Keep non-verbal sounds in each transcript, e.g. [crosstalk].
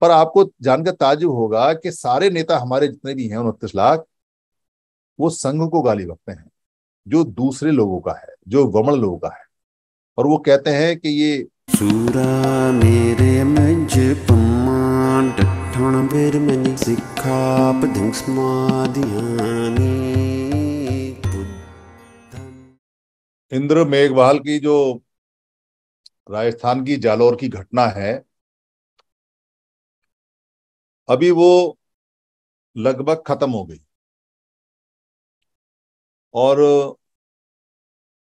पर आपको जानकर ताजुब होगा कि सारे नेता हमारे जितने भी हैं उनतीस लाख वो संघ को गाली बकते हैं जो दूसरे लोगों का है जो वमण लोगों का है और वो कहते हैं कि ये सूरा मेरे मज इंद्र मेघवाल की जो राजस्थान की जालौर की घटना है अभी वो लगभग खत्म हो गई और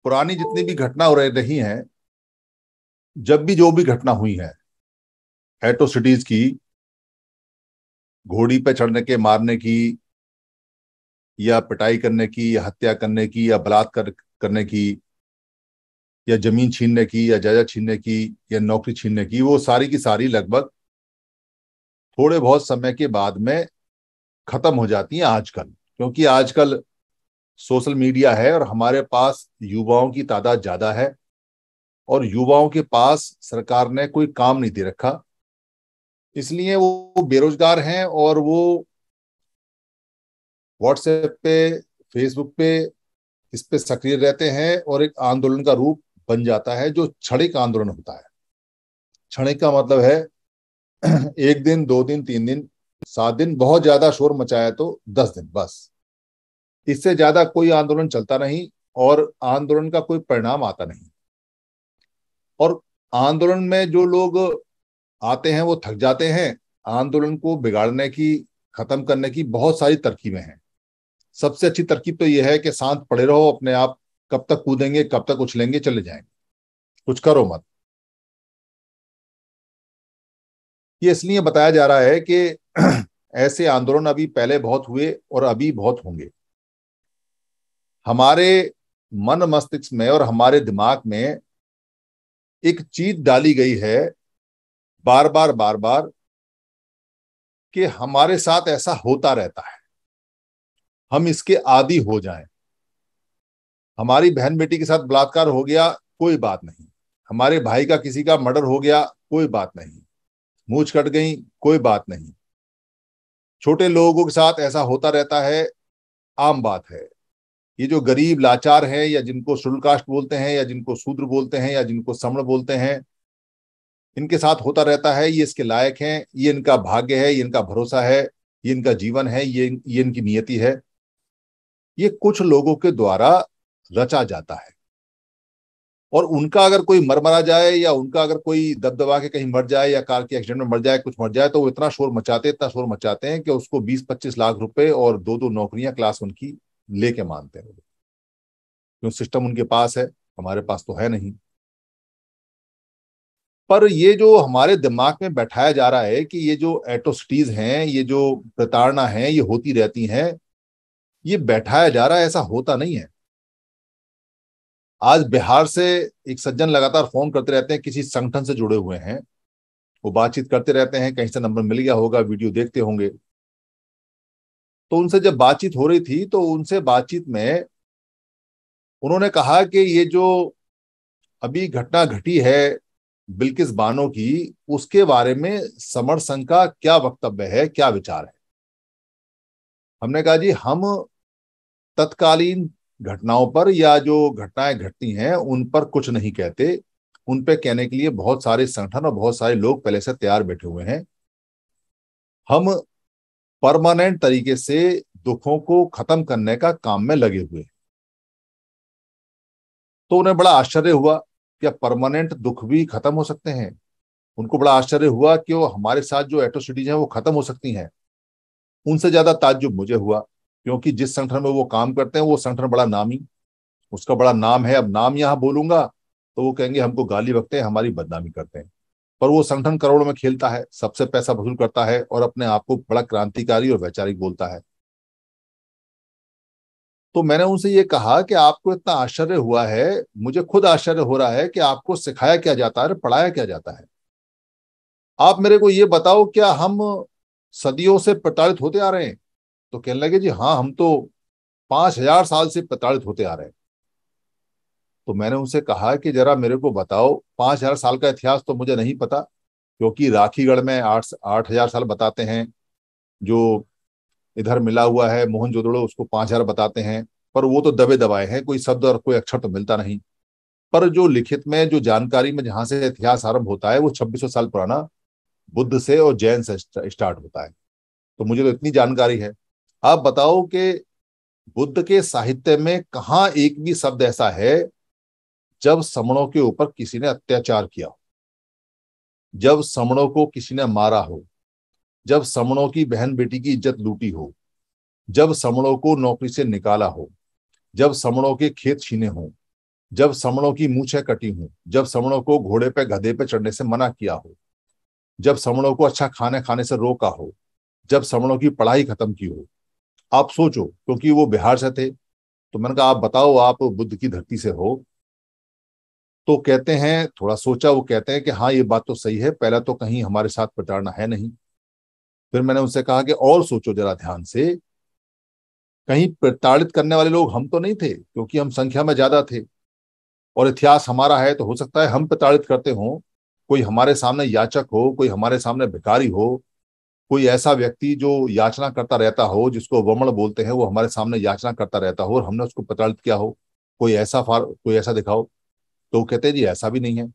पुरानी जितनी भी घटना हो रही है जब भी जो भी घटना हुई है एटोसिटीज की घोड़ी पे चढ़ने के मारने की या पिटाई करने की या हत्या करने की या बलात्कार करने की या जमीन छीनने की या जायजा छीनने की या नौकरी छीनने की वो सारी की सारी लगभग थोड़े बहुत समय के बाद में खत्म हो जाती हैं आजकल क्योंकि आजकल सोशल मीडिया है और हमारे पास युवाओं की तादाद ज्यादा है और युवाओं के पास सरकार ने कोई काम नहीं दे रखा इसलिए वो बेरोजगार हैं और वो व्हाट्सएप पे फेसबुक पे इस पे सक्रिय रहते हैं और एक आंदोलन का रूप बन जाता है जो क्षणिक आंदोलन होता है क्षणिक का मतलब है [clears throat] एक दिन दो दिन तीन दिन सात दिन बहुत ज्यादा शोर मचाया तो दस दिन बस इससे ज्यादा कोई आंदोलन चलता नहीं और आंदोलन का कोई परिणाम आता नहीं और आंदोलन में जो लोग आते हैं वो थक जाते हैं आंदोलन को बिगाड़ने की खत्म करने की बहुत सारी तरकीबें हैं सबसे अच्छी तरकीब तो यह है कि शांत पड़े रहो अपने आप कब तक कूदेंगे कब तक उछलेंगे चले जाएंगे कुछ करो मत ये इसलिए बताया जा रहा है कि [clears throat] ऐसे आंदोलन अभी पहले बहुत हुए और अभी बहुत होंगे हमारे मन मस्तिष्क में और हमारे दिमाग में एक चीज डाली गई है बार बार बार बार कि हमारे साथ ऐसा होता रहता है हम इसके आदि हो जाएं हमारी बहन बेटी के साथ बलात्कार हो गया कोई बात नहीं हमारे भाई का किसी का मर्डर हो गया कोई बात नहीं मूछ कट गई कोई बात नहीं छोटे लोगों के साथ ऐसा होता रहता है आम बात है ये जो गरीब लाचार हैं या जिनको शुल्काष्ट बोलते हैं या जिनको शूद्र बोलते हैं या जिनको समण बोलते हैं इनके साथ होता रहता है ये इसके लायक हैं ये इनका भाग्य है ये इनका भरोसा है ये इनका जीवन है ये ये इनकी नियति है ये कुछ लोगों के द्वारा रचा जाता है और उनका अगर कोई मर मरा जाए या उनका अगर कोई दब दबा के कहीं मर जाए या कार के एक्सीडेंट में मर जाए कुछ मर जाए तो वो इतना शोर मचाते इतना शोर मचाते हैं कि उसको 20-25 लाख रुपए और दो दो नौकरियां क्लास उनकी लेके मानते हैं क्यों सिस्टम उनके पास है हमारे पास तो है नहीं पर ये जो हमारे दिमाग में बैठाया जा रहा है कि ये जो एटोसिटीज हैं ये जो प्रताड़ना है ये होती रहती हैं ये बैठाया जा रहा है ऐसा होता नहीं है आज बिहार से एक सज्जन लगातार फोन करते रहते हैं किसी संगठन से जुड़े हुए हैं वो बातचीत करते रहते हैं कहीं से नंबर मिल गया होगा वीडियो देखते होंगे तो उनसे जब बातचीत हो रही थी तो उनसे बातचीत में उन्होंने कहा कि ये जो अभी घटना घटी है बिल्किस बानो की उसके बारे में समर संघ का क्या वक्तव्य है क्या विचार है हमने कहा जी हम तत्कालीन घटनाओं पर या जो घटनाएं घटती हैं उन पर कुछ नहीं कहते उन पर कहने के लिए बहुत सारे संगठन और बहुत सारे लोग पहले से तैयार बैठे हुए हैं हम परमानेंट तरीके से दुखों को खत्म करने का काम में लगे हुए तो उन्हें बड़ा आश्चर्य हुआ कि परमानेंट दुख भी खत्म हो सकते हैं उनको बड़ा आश्चर्य हुआ कि वो हमारे साथ जो एटोसिटीज हैं वो खत्म हो सकती हैं उनसे ज्यादा ताज्जुब मुझे हुआ क्योंकि जिस संगठन में वो काम करते हैं वो संगठन बड़ा नामी उसका बड़ा नाम है अब नाम यहां बोलूंगा तो वो कहेंगे हमको गाली बकते हैं हमारी बदनामी करते हैं पर वो संगठन करोड़ों में खेलता है सबसे पैसा वसूल करता है और अपने आप को बड़ा क्रांतिकारी और वैचारिक बोलता है तो मैंने उनसे ये कहा कि आपको इतना आश्चर्य हुआ है मुझे खुद आश्चर्य हो रहा है कि आपको सिखाया क्या जाता है पढ़ाया क्या जाता है आप मेरे को ये बताओ क्या हम सदियों से प्रताड़ित होते आ रहे हैं तो कहने लगे जी हाँ हम तो पांच हजार साल से प्रताड़ित होते आ रहे हैं तो मैंने उनसे कहा कि जरा मेरे को बताओ पांच हजार साल का इतिहास तो मुझे नहीं पता क्योंकि राखीगढ़ में आठ आठ हजार साल बताते हैं जो इधर मिला हुआ है मोहन जोदड़ो उसको पांच हजार बताते हैं पर वो तो दबे दबाए हैं कोई शब्द और कोई अक्षर तो मिलता नहीं पर जो लिखित में जो जानकारी में जहां से इतिहास आरंभ होता है वो छब्बीस साल पुराना बुद्ध से और जैन से स्टार्ट होता है तो मुझे तो इतनी जानकारी है आप बताओ कि बुद्ध के साहित्य में कहा एक भी शब्द ऐसा है जब समणों के ऊपर किसी ने अत्याचार किया हो जब समणों को किसी ने मारा हो जब समणों की बहन बेटी की इज्जत लूटी हो जब समणों को नौकरी से निकाला हो जब समणों के खेत छीने हों जब समणों की मूछें कटी हों जब समणों को घोड़े पे गधे पे चढ़ने से मना किया हो जब समणों को अच्छा खाने खाने से रोका हो जब समणों की पढ़ाई खत्म की हो आप सोचो क्योंकि वो बिहार से थे तो मैंने कहा आप बताओ आप बुद्ध की धरती से हो तो कहते हैं थोड़ा सोचा वो कहते हैं कि हाँ ये बात तो सही है पहला तो कहीं हमारे साथ प्रताड़ना है नहीं फिर मैंने उनसे कहा कि और सोचो जरा ध्यान से कहीं प्रताड़ित करने वाले लोग हम तो नहीं थे क्योंकि हम संख्या में ज्यादा थे और इतिहास हमारा है तो हो सकता है हम प्रताड़ित करते हों कोई हमारे सामने याचक हो कोई हमारे सामने भिकारी हो कोई ऐसा व्यक्ति जो याचना करता रहता हो जिसको वमण बोलते हैं वो हमारे सामने याचना करता रहता हो और हमने उसको प्रताड़ित किया हो कोई ऐसा फार कोई ऐसा दिखाओ तो कहते जी ऐसा भी नहीं है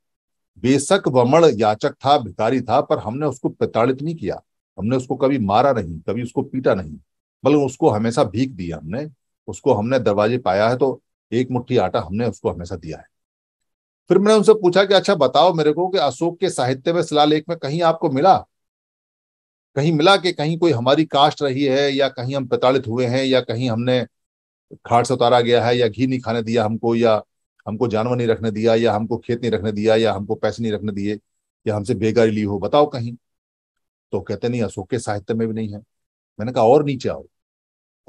बेशक वमण याचक था भिकारी था पर हमने उसको प्रताड़ित नहीं किया हमने उसको कभी मारा नहीं कभी उसको पीटा नहीं बल्कि उसको हमेशा भीख दिया हमने उसको हमने दरवाजे पाया है तो एक मुट्ठी आटा हमने उसको हमेशा दिया है फिर मैंने उनसे पूछा कि अच्छा बताओ मेरे को कि अशोक के साहित्य में शिलालेख में कहीं आपको मिला कहीं मिला के कहीं कोई हमारी कास्ट रही है या कहीं हम प्रताड़ित हुए हैं या कहीं हमने खाट से उतारा गया है या घी नहीं खाने दिया हमको या हमको जानवर नहीं रखने दिया या हमको खेत नहीं रखने दिया या हमको पैसे नहीं रखने दिए या हमसे बेगारी ली हो बताओ कहीं तो कहते नहीं अशोक के साहित्य में भी नहीं है मैंने कहा और नीचे आओ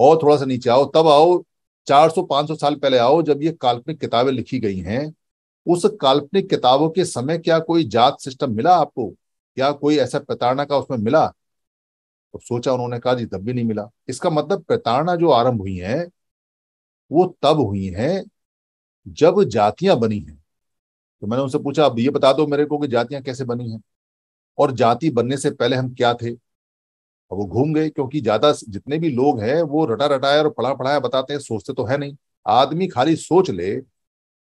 और थोड़ा सा नीचे आओ तब आओ 400-500 साल पहले आओ जब ये काल्पनिक किताबें लिखी गई हैं उस काल्पनिक किताबों के समय क्या कोई जात सिस्टम मिला आपको क्या कोई ऐसा प्रताड़ना का उसमें मिला तो सोचा उन्होंने कहा जी तब भी नहीं मिला इसका मतलब प्रताड़ना जो आरंभ हुई है वो तब हुई है जब जातियां बनी हैं तो मैंने उनसे पूछा अब ये बता दो मेरे को कि जातियां कैसे बनी हैं और जाति बनने से पहले हम क्या थे अब वो घूम गए क्योंकि ज्यादा जितने भी लोग हैं वो रटा रटाया और पढ़ा पढ़ाया बताते हैं सोचते तो है नहीं आदमी खाली सोच ले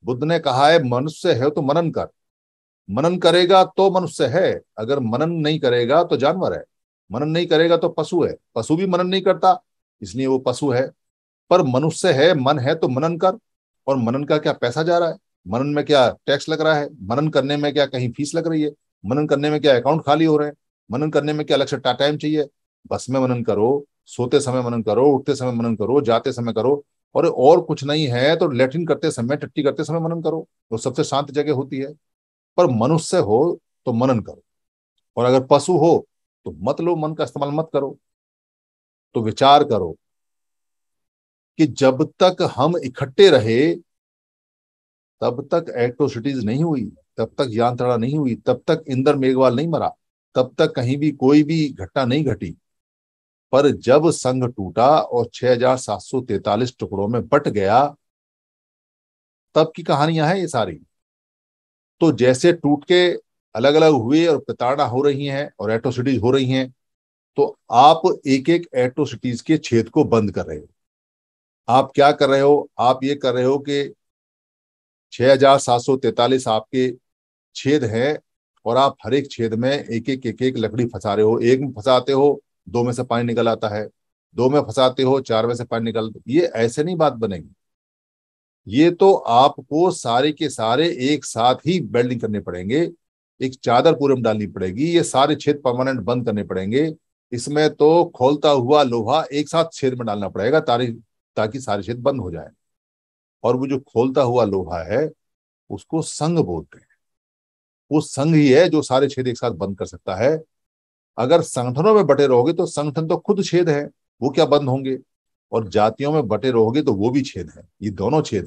बुद्ध ने कहा है मनुष्य है तो मनन कर मनन करेगा तो मनुष्य है अगर मनन नहीं करेगा तो जानवर है मनन नहीं करेगा तो पशु है पशु भी मनन नहीं करता इसलिए वो पशु है पर मनुष्य है मन है तो मनन कर और मनन का क्या पैसा जा रहा है मनन में क्या टैक्स लग रहा है मनन करने में क्या कहीं फीस लग रही है मनन करने में क्या अकाउंट खाली हो रहे हैं मनन करने में क्या अलग से टा टाइम चाहिए बस में मनन करो सोते समय मनन करो उठते समय मनन करो जाते समय करो और और कुछ नहीं है तो लेटरिन करते समय टट्टी करते समय मनन करो तो सबसे शांत जगह होती है पर मनुष्य हो तो मनन करो और अगर पशु हो तो मत लो मन का इस्तेमाल मत करो तो विचार करो कि जब तक हम इकट्ठे रहे तब तक एक्ट्रोसिटीज नहीं हुई तब तक यांत्रणा नहीं हुई तब तक इंदर मेघवाल नहीं मरा तब तक कहीं भी कोई भी घटना नहीं घटी पर जब संघ टूटा और 6743 टुकड़ों में बट गया तब की कहानियां हैं ये सारी तो जैसे टूट के अलग अलग हुए और प्रताड़ना हो रही हैं और एट्रोसिटीज हो रही हैं तो आप एक एक एट्रोसिटीज के छेद को बंद कर रहे हो आप क्या कर रहे हो आप ये कर रहे हो कि हजार सात सौ तैतालीस आपके छेद हैं और आप हर एक छेद में एक एक एक एक लकड़ी फंसा रहे हो एक में फंसाते हो दो में से पानी निकल आता है दो में फंसाते हो चार में से पानी निकल ये ऐसे नहीं बात बनेगी ये तो आपको सारे के सारे एक साथ ही बेल्डिंग करने पड़ेंगे एक चादर पूरे में डालनी पड़ेगी ये सारे छेद परमानेंट बंद करने पड़ेंगे इसमें तो खोलता हुआ लोहा एक साथ छेद में डालना पड़ेगा तारी ताकि सारे छेद बंद हो जाए और वो जो खोलता हुआ लोहा है उसको संग बोलते हैं वो संघ ही है जो सारे छेद एक साथ बंद कर सकता है अगर संगठनों में बटे रहोगे तो संगठन तो खुद छेद है वो क्या बंद होंगे और जातियों में बटे रहोगे तो वो भी छेद है ये दोनों छेद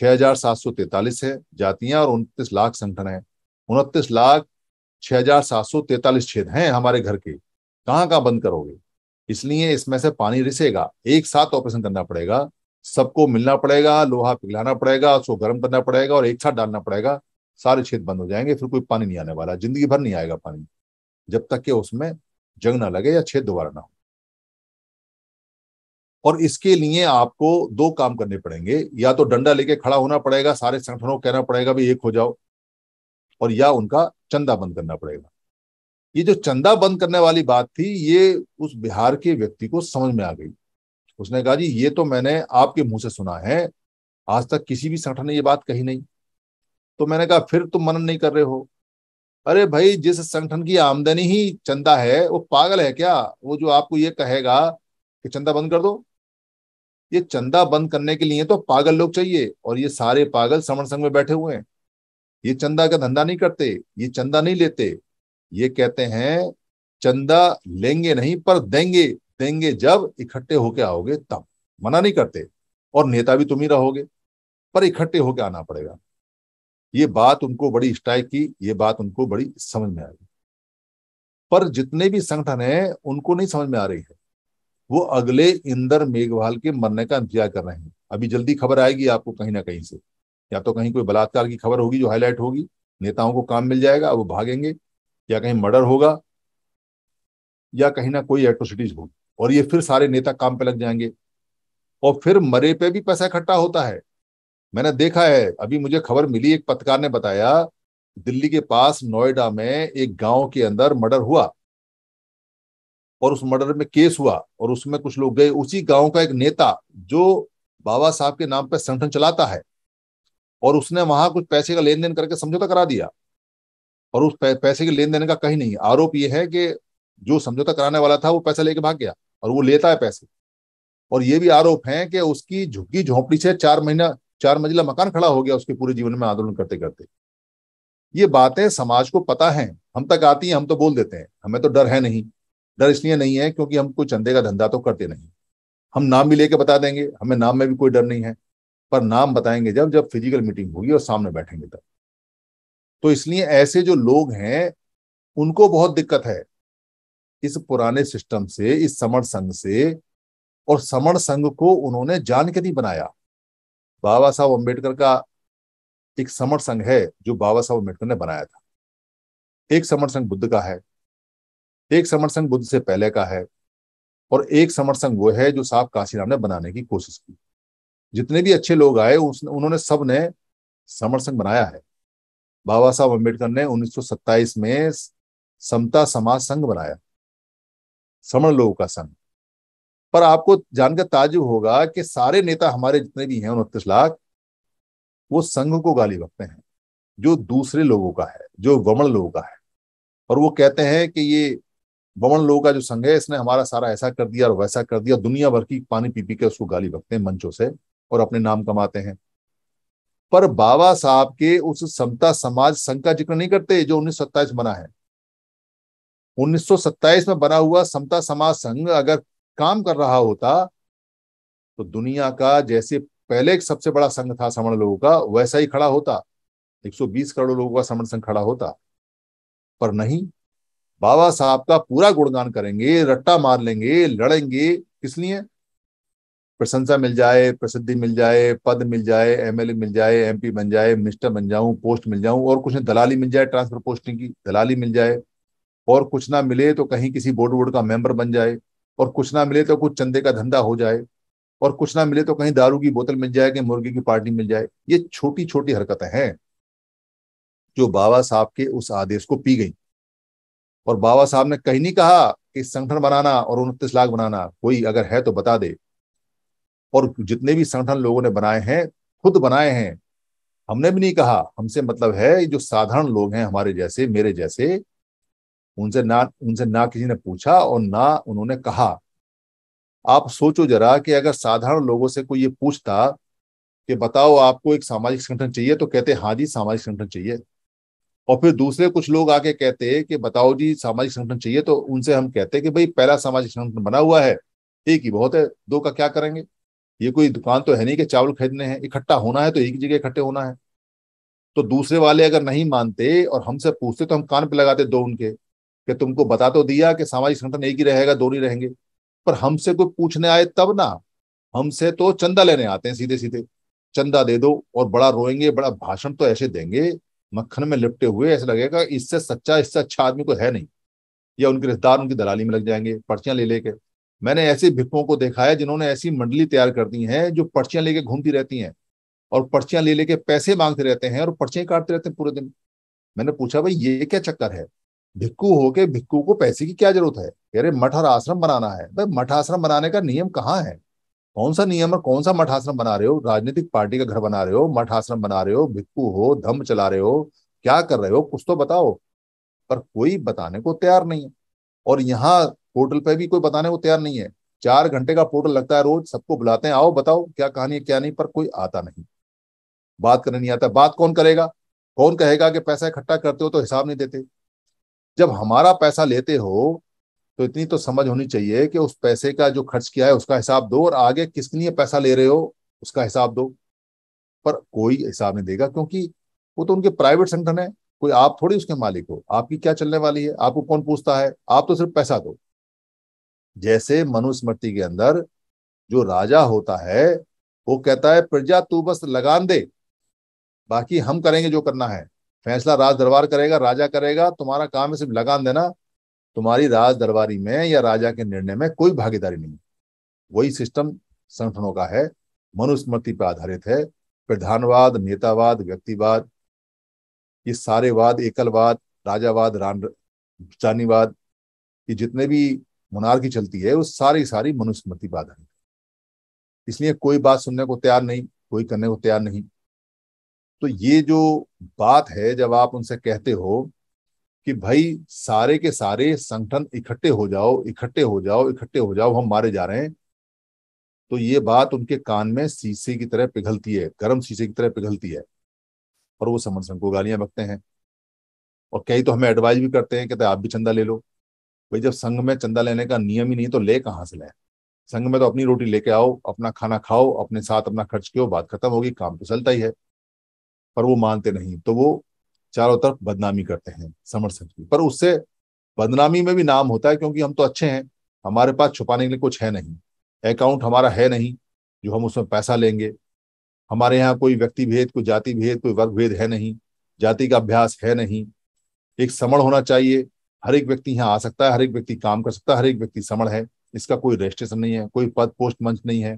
है तैतालीस है जातियां और उनतीस लाख संगठन है उनतीस लाख छह हजार सात सौ तैतालीस छेद हैं हमारे घर के कहाँ कहाँ बंद करोगे इसलिए इसमें से पानी रिसेगा एक साथ ऑपरेशन करना पड़ेगा सबको मिलना पड़ेगा लोहा पिघलाना पड़ेगा उसको गर्म करना पड़ेगा और एक साथ डालना पड़ेगा सारे छेद बंद हो जाएंगे फिर कोई पानी नहीं आने वाला जिंदगी भर नहीं आएगा पानी जब तक कि उसमें जंग ना लगे या छेद दोबारा ना हो और इसके लिए आपको दो काम करने पड़ेंगे या तो डंडा लेके खड़ा होना पड़ेगा सारे संगठनों को कहना पड़ेगा भी एक हो जाओ और या उनका चंदा बंद करना पड़ेगा ये जो चंदा बंद करने वाली बात थी ये उस बिहार के व्यक्ति को समझ में आ गई उसने कहा जी ये तो मैंने आपके मुंह से सुना है आज तक किसी भी संगठन ने ये बात कही नहीं तो मैंने कहा फिर तुम मनन नहीं कर रहे हो अरे भाई जिस संगठन की आमदनी ही चंदा है वो पागल है क्या वो जो आपको ये कहेगा कि चंदा बंद कर दो ये चंदा बंद करने के लिए तो पागल लोग चाहिए और ये सारे पागल समण संघ में बैठे हुए हैं ये चंदा का धंधा नहीं करते ये चंदा नहीं लेते ये कहते हैं चंदा लेंगे नहीं पर देंगे देंगे जब इकट्ठे होके आओगे तब मना नहीं करते और नेता भी तुम ही रहोगे पर इकट्ठे होके आना पड़ेगा ये बात उनको बड़ी स्ट्राइक की ये बात उनको बड़ी समझ में आ रही पर जितने भी संगठन हैं उनको नहीं समझ में आ रही है वो अगले इंदर मेघवाल के मरने का इंतजार कर रहे हैं अभी जल्दी खबर आएगी आपको कहीं ना कहीं से या तो कहीं कोई बलात्कार की खबर होगी जो हाईलाइट होगी नेताओं को काम मिल जाएगा वो भागेंगे या कहीं मर्डर होगा या कहीं ना कोई एट्रोसिटीज होगी और ये फिर सारे नेता काम पे लग जाएंगे और फिर मरे पे भी पैसा इकट्ठा होता है मैंने देखा है अभी मुझे खबर मिली एक पत्रकार ने बताया दिल्ली के पास नोएडा में एक गांव के अंदर मर्डर हुआ और उस मर्डर में केस हुआ और उसमें कुछ लोग गए उसी गांव का एक नेता जो बाबा साहब के नाम पर संगठन चलाता है और उसने वहां कुछ पैसे का लेन देन करके समझौता करा दिया और उस पैसे के लेन देन का कहीं नहीं आरोप ये है कि जो समझौता कराने वाला था वो पैसा लेके भाग गया और वो लेता है पैसे और ये भी आरोप है कि उसकी झुग्गी झोंपड़ी से चार महीना चार मंजिला मकान खड़ा हो गया उसके पूरे जीवन में आंदोलन करते करते ये बातें समाज को पता है हम तक आती हैं हम तो बोल देते हैं हमें तो डर है नहीं डर इसलिए नहीं है क्योंकि हम कोई चंदे का धंधा तो करते नहीं हम नाम भी लेके बता देंगे हमें नाम में भी कोई डर नहीं है पर नाम बताएंगे जब जब फिजिकल मीटिंग होगी और सामने बैठेंगे तब तो इसलिए ऐसे जो लोग हैं उनको बहुत दिक्कत है इस पुराने सिस्टम से इस समर संघ से और समर संघ को उन्होंने जान के नहीं बनाया बाबा साहब अम्बेडकर का एक समर संघ है जो बाबा साहब अम्बेडकर ने बनाया था एक समर संघ बुद्ध का है एक समर संघ बुद्ध से पहले का है और एक समर संघ वो है जो साहब काशीराम ने बनाने की कोशिश की जितने भी अच्छे लोग आए उन्होंने सब ने समर संघ बनाया है बाबा साहब अम्बेडकर ने 1927 में समता समाज संघ बनाया समर लोगों का संघ पर आपको जानकर ताजुब होगा कि सारे नेता हमारे जितने भी हैं उनतीस लाख वो संघ को गाली बकते हैं जो दूसरे लोगों का है जो वमण लोगों का है और वो कहते हैं कि ये वमन लोगों का जो संघ है इसने हमारा सारा ऐसा कर दिया और वैसा कर दिया दुनिया भर की पानी पी पी के उसको गाली बकते हैं मंचों से और अपने नाम कमाते हैं पर बाबा साहब के उस समता समाज संघ का जिक्र नहीं करते जो उन्नीस सौ बना है उन्नीस में बना हुआ समता समाज संघ अगर काम कर रहा होता तो दुनिया का जैसे पहले एक सबसे बड़ा संघ था समण लोगों का वैसा ही खड़ा होता 120 करोड़ लोगों का समण संघ खड़ा होता पर नहीं बाबा साहब का पूरा गुणगान करेंगे रट्टा मार लेंगे लड़ेंगे किस लिए प्रशंसा मिल जाए प्रसिद्धि मिल जाए पद मिल जाए एमएलए मिल जाए एमपी बन जाए मिनिस्टर बन जाऊं पोस्ट मिल जाऊं और कुछ दलाली मिल जाए ट्रांसफर पोस्टिंग की दलाली मिल जाए और कुछ ना मिले तो कहीं किसी बोर्ड वोर्ड का मेंबर बन जाए और कुछ ना मिले तो कुछ चंदे का धंधा हो जाए और कुछ ना मिले तो कहीं दारू की बोतल मिल जाए कि मुर्गी की पार्टी मिल जाए ये छोटी छोटी हरकतें हैं जो बाबा साहब के उस आदेश को पी गई और बाबा साहब ने कहीं नहीं कहा कि संगठन बनाना और उनतीस लाख बनाना कोई अगर है तो बता दे और जितने भी संगठन लोगों ने बनाए हैं खुद बनाए हैं हमने भी नहीं कहा हमसे मतलब है जो साधारण लोग हैं हमारे जैसे मेरे जैसे उनसे ना उनसे ना किसी ने पूछा और ना उन्होंने कहा आप सोचो जरा कि अगर साधारण लोगों से कोई ये पूछता कि बताओ आपको एक सामाजिक संगठन चाहिए तो कहते हाँ जी सामाजिक संगठन चाहिए और फिर दूसरे कुछ लोग आके कहते कि बताओ जी सामाजिक संगठन चाहिए तो उनसे हम कहते कि भाई पहला सामाजिक संगठन बना हुआ है एक ही बहुत है दो का क्या करेंगे ये कोई दुकान तो है नहीं कि चावल खरीदने हैं इकट्ठा होना है तो एक जगह इकट्ठे होना है तो दूसरे वाले अगर नहीं मानते और हमसे पूछते तो हम कान पे लगाते दो उनके कि तुमको बता तो दिया कि सामाजिक संगठन एक ही रहेगा दो नहीं रहेंगे पर हमसे कोई पूछने आए तब ना हमसे तो चंदा लेने आते हैं सीधे सीधे चंदा दे दो और बड़ा रोएंगे बड़ा भाषण तो ऐसे देंगे मक्खन में लिपटे हुए ऐसा लगेगा इससे सच्चा इससे अच्छा आदमी को है नहीं या उनके रिश्तेदार उनकी दलाली में लग जाएंगे पर्चियां ले लेके मैंने ऐसे भिप्पों को देखा है जिन्होंने ऐसी मंडली तैयार कर दी है जो पर्चियां लेके घूमती रहती हैं और पर्चियां ले लेके पैसे मांगते रहते हैं और पर्चियां काटते रहते हैं पूरे दिन मैंने पूछा भाई ये क्या चक्कर है भिक्कू होके भिक्कू को पैसे की क्या जरूरत है कह रहे मठ और आश्रम बनाना है भाई मठ आश्रम बनाने का नियम कहाँ है कौन सा नियम और कौन सा मठ आश्रम बना रहे हो राजनीतिक पार्टी का घर बना रहे हो मठ आश्रम बना रहे हो भिक्कू हो धम चला रहे हो क्या कर रहे हो कुछ तो बताओ पर कोई बताने को तैयार नहीं है और यहाँ पोर्टल पे भी कोई बताने को तैयार नहीं है चार घंटे का पोर्टल लगता है रोज सबको बुलाते हैं आओ बताओ क्या कहानी है क्या नहीं पर कोई आता नहीं बात करने नहीं आता बात कौन करेगा कौन कहेगा कि पैसा इकट्ठा करते हो तो हिसाब नहीं देते जब हमारा पैसा लेते हो तो इतनी तो समझ होनी चाहिए कि उस पैसे का जो खर्च किया है उसका हिसाब दो और आगे किसके लिए पैसा ले रहे हो उसका हिसाब दो पर कोई हिसाब नहीं देगा क्योंकि वो तो उनके प्राइवेट संगठन है कोई आप थोड़ी उसके मालिक हो आपकी क्या चलने वाली है आपको कौन पूछता है आप तो सिर्फ पैसा दो जैसे मनुस्मृति के अंदर जो राजा होता है वो कहता है प्रजा तू बस लगान दे बाकी हम करेंगे जो करना है फैसला राज दरबार करेगा राजा करेगा तुम्हारा काम है सिर्फ लगान देना तुम्हारी राज दरबारी में या राजा के निर्णय में कोई भागीदारी नहीं वही सिस्टम संगठनों का है मनुस्मृति पर आधारित है प्रधानवाद नेतावाद व्यक्तिवाद ये सारे वाद एकलवाद राजावाद रान जानीवाद ये जितने भी मुनार की चलती है वो सारी सारी मनुस्मृतिवाद है इसलिए कोई बात सुनने को तैयार नहीं कोई करने को तैयार नहीं तो ये जो बात है जब आप उनसे कहते हो कि भाई सारे के सारे संगठन इकट्ठे हो जाओ इकट्ठे हो जाओ इकट्ठे हो जाओ हम मारे जा रहे हैं तो ये बात उनके कान में शीशे की तरह पिघलती है गर्म शीशे की तरह पिघलती है और वो समर संघ को गालियां बकते हैं और कई तो हमें एडवाइज भी करते हैं कि तो आप भी चंदा ले लो भाई जब संघ में चंदा लेने का नियम ही नहीं तो ले कहाँ से लें संघ में तो अपनी रोटी लेके आओ अपना खाना खाओ अपने साथ अपना खर्च कियो बात खत्म होगी काम तो चलता ही है पर वो मानते नहीं तो वो चारों तरफ बदनामी करते हैं समर संघ की पर उससे बदनामी में भी नाम होता है क्योंकि हम तो अच्छे हैं हमारे पास छुपाने के लिए कुछ है नहीं अकाउंट हमारा है नहीं जो हम उसमें पैसा लेंगे हमारे यहाँ कोई व्यक्ति भेद कोई जाति भेद कोई वर्ग भेद है नहीं जाति का अभ्यास है नहीं एक समण होना चाहिए हर एक व्यक्ति यहाँ आ सकता है हर एक व्यक्ति काम कर सकता है हर एक व्यक्ति समण है इसका कोई रजिस्ट्रेशन नहीं है कोई पद पोस्ट मंच नहीं है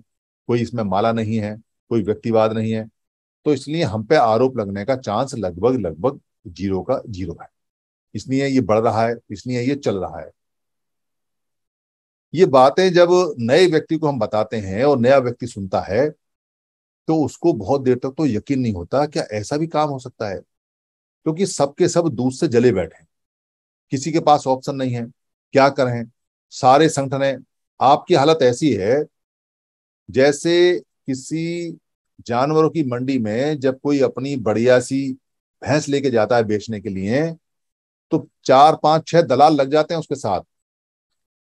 कोई इसमें माला नहीं है कोई व्यक्तिवाद नहीं है तो इसलिए हम पे आरोप लगने का चांस लगभग लगभग जीरो का जीरो है इसलिए ये बढ़ रहा है इसलिए ये चल रहा है ये बातें जब नए व्यक्ति को हम बताते हैं और नया व्यक्ति सुनता है तो उसको बहुत देर तक तो यकीन नहीं होता क्या ऐसा भी काम हो सकता है क्योंकि सबके सब दूध से जले बैठे किसी के पास ऑप्शन नहीं है क्या करें सारे संगठन है आपकी हालत ऐसी है जैसे किसी जानवरों की मंडी में जब कोई अपनी बढ़िया सी भैंस लेके जाता है बेचने के लिए तो चार पांच छह दलाल लग जाते हैं उसके साथ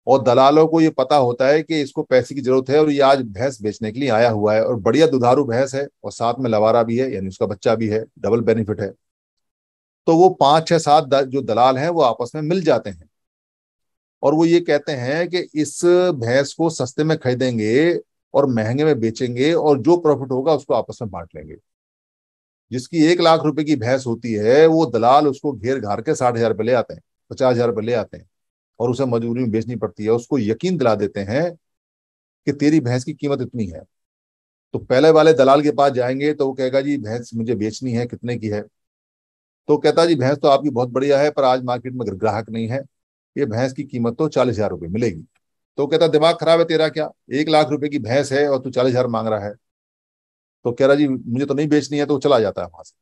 और दलालों को ये पता होता है कि इसको पैसे की जरूरत है और ये आज भैंस बेचने के लिए आया हुआ है और बढ़िया दुधारू भैंस है और साथ में लवारा भी है यानी उसका बच्चा भी है डबल बेनिफिट है तो वो पांच छह सात जो दलाल हैं वो आपस में मिल जाते हैं और वो ये कहते हैं कि इस भैंस को सस्ते में खरीदेंगे और महंगे में बेचेंगे और जो प्रॉफिट होगा उसको आपस में बांट लेंगे जिसकी एक लाख रुपए की भैंस होती है वो दलाल उसको घेर घार के साठ हजार रुपये ले आते हैं पचास हजार रुपये ले आते हैं और उसे मजबूरी में बेचनी पड़ती है उसको यकीन दिला देते हैं कि तेरी भैंस की कीमत इतनी है तो पहले वाले दलाल के पास जाएंगे तो वो कहेगा जी भैंस मुझे बेचनी है कितने की है तो कहता जी भैंस तो आपकी बहुत बढ़िया है पर आज मार्केट में ग्राहक नहीं है ये भैंस की कीमत तो चालीस हजार रुपये मिलेगी तो कहता दिमाग खराब है तेरा क्या एक लाख रुपए की भैंस है और तू चालीस हजार मांग रहा है तो कह रहा जी मुझे तो नहीं बेचनी है तो चला जाता है वहां से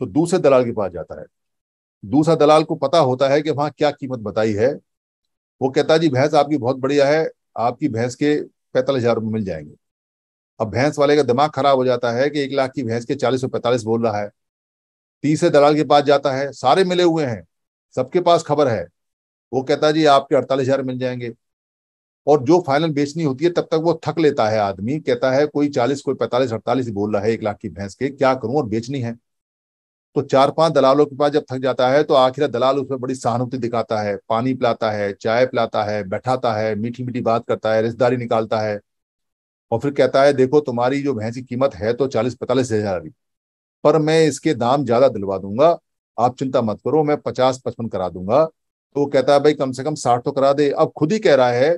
तो दूसरे दलाल के पास जाता है दूसरा दलाल को पता होता है कि वहां क्या कीमत बताई है वो कहता जी भैंस आपकी बहुत बढ़िया है आपकी भैंस के पैंतालीस हजार मिल जाएंगे अब भैंस वाले का दिमाग खराब हो जाता है कि एक लाख की भैंस के चालीस सौ पैंतालीस बोल रहा है तीसरे दलाल के पास जाता है सारे मिले हुए हैं सबके पास खबर है वो कहता जी आपके अड़तालीस हजार मिल जाएंगे और जो फाइनल बेचनी होती है तब तक वो थक लेता है आदमी कहता है कोई चालीस कोई पैंतालीस अड़तालीस बोल रहा है एक लाख की भैंस के क्या करूं और बेचनी है तो चार पांच दलालों के पास जब थक जाता है तो आखिर दलाल उसमें बड़ी सहानुभूति दिखाता है पानी पिलाता है चाय पिलाता है बैठाता है मीठी मीठी बात करता है रिश्तेदारी निकालता है और फिर कहता है देखो तुम्हारी जो भैंस की कीमत है तो चालीस पैंतालीस हजार पर मैं इसके दाम ज्यादा दिलवा दूंगा आप चिंता मत करो मैं पचास पचपन करा दूंगा तो कहता है भाई कम से कम साठ तो करा दे अब खुद ही कह रहा है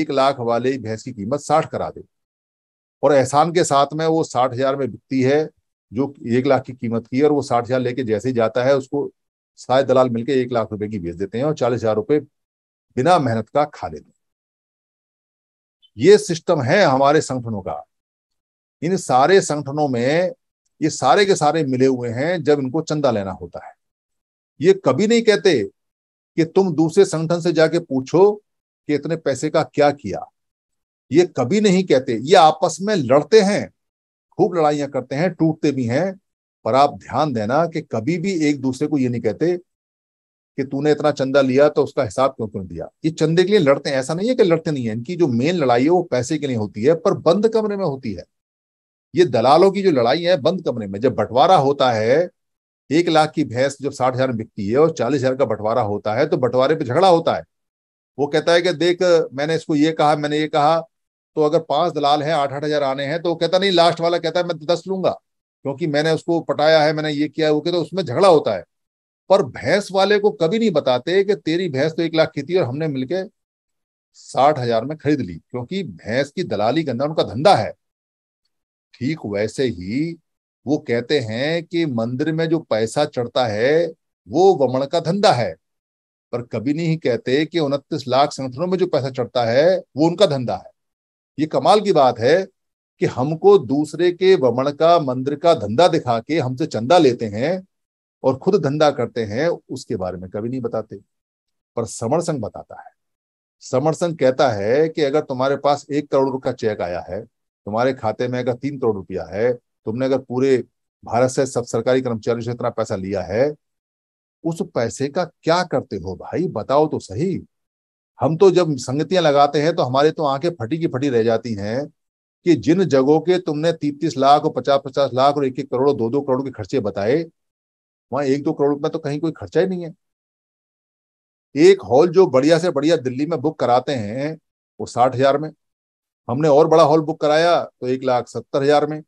एक लाख वाले भैंस की कीमत साठ करा दे और एहसान के साथ में वो साठ हजार में बिकती है जो एक लाख की कीमत की और वो साठ हजार लेके जैसे ही जाता है उसको सारे दलाल मिलकर एक लाख रुपए की बेच देते हैं और चालीस हजार रुपए बिना मेहनत का खा लेते हैं ये सिस्टम है हमारे संगठनों का इन सारे संगठनों में ये सारे के सारे मिले हुए हैं जब इनको चंदा लेना होता है ये कभी नहीं कहते कि तुम दूसरे संगठन से जाके पूछो कि इतने पैसे का क्या किया ये कभी नहीं कहते ये आपस में लड़ते हैं खूब लड़ाइयां करते हैं टूटते भी हैं पर आप ध्यान देना कि कभी भी एक दूसरे को ये नहीं कहते कि तूने इतना चंदा लिया तो उसका हिसाब क्यों क्यों दिया ये चंदे के लिए लड़ते हैं ऐसा नहीं है कि लड़ते नहीं है इनकी जो मेन लड़ाई है वो पैसे के लिए होती है पर बंद कमरे में होती है ये दलालों की जो लड़ाई है बंद कमरे में जब बंटवारा होता है एक लाख की भैंस जब साठ हजार में बिकती है और चालीस हजार का बंटवारा होता है तो बंटवारे पे झगड़ा होता है वो कहता है कि देख मैंने इसको ये कहा मैंने ये कहा तो अगर पांच दलाल हैं आठ आठ हजार आने हैं तो वो कहता नहीं लास्ट वाला कहता है मैं दस लूंगा क्योंकि मैंने उसको पटाया है मैंने ये किया है वो कहता तो उसमें झगड़ा होता है पर भैंस वाले को कभी नहीं बताते कि तेरी भैंस तो एक लाख की थी और हमने मिलकर साठ हजार में खरीद ली क्योंकि भैंस की दलाली गंदा उनका धंधा है ठीक वैसे ही वो कहते हैं कि मंदिर में जो पैसा चढ़ता है वो वमण का धंधा है पर कभी नहीं कहते कि उनतीस लाख संगठनों में जो पैसा चढ़ता है वो उनका धंधा है ये कमाल की बात है कि हमको दूसरे के वमण का मंदिर का धंधा दिखा के हमसे चंदा लेते हैं और खुद धंधा करते हैं उसके बारे में कभी नहीं बताते पर समर संघ बताता है समर संघ कहता है कि अगर तुम्हारे पास एक करोड़ रुपये का चेक आया है तुम्हारे खाते में अगर तीन करोड़ रुपया है तुमने अगर पूरे भारत से सब सरकारी कर्मचारियों से इतना पैसा लिया है उस पैसे का क्या करते हो भाई बताओ तो सही हम तो जब संगतियां लगाते हैं तो हमारे तो आंखें फटी की फटी रह जाती हैं कि जिन जगहों के तुमने तीस तीस लाख और पचास पचास लाख और एक एक करोड़ दो दो करोड़ के खर्चे बताए वहां एक दो करोड़ रुपया तो कहीं कोई खर्चा ही नहीं है एक हॉल जो बढ़िया से बढ़िया दिल्ली में बुक कराते हैं वो साठ हजार में हमने और बड़ा हॉल बुक कराया तो एक लाख सत्तर हजार में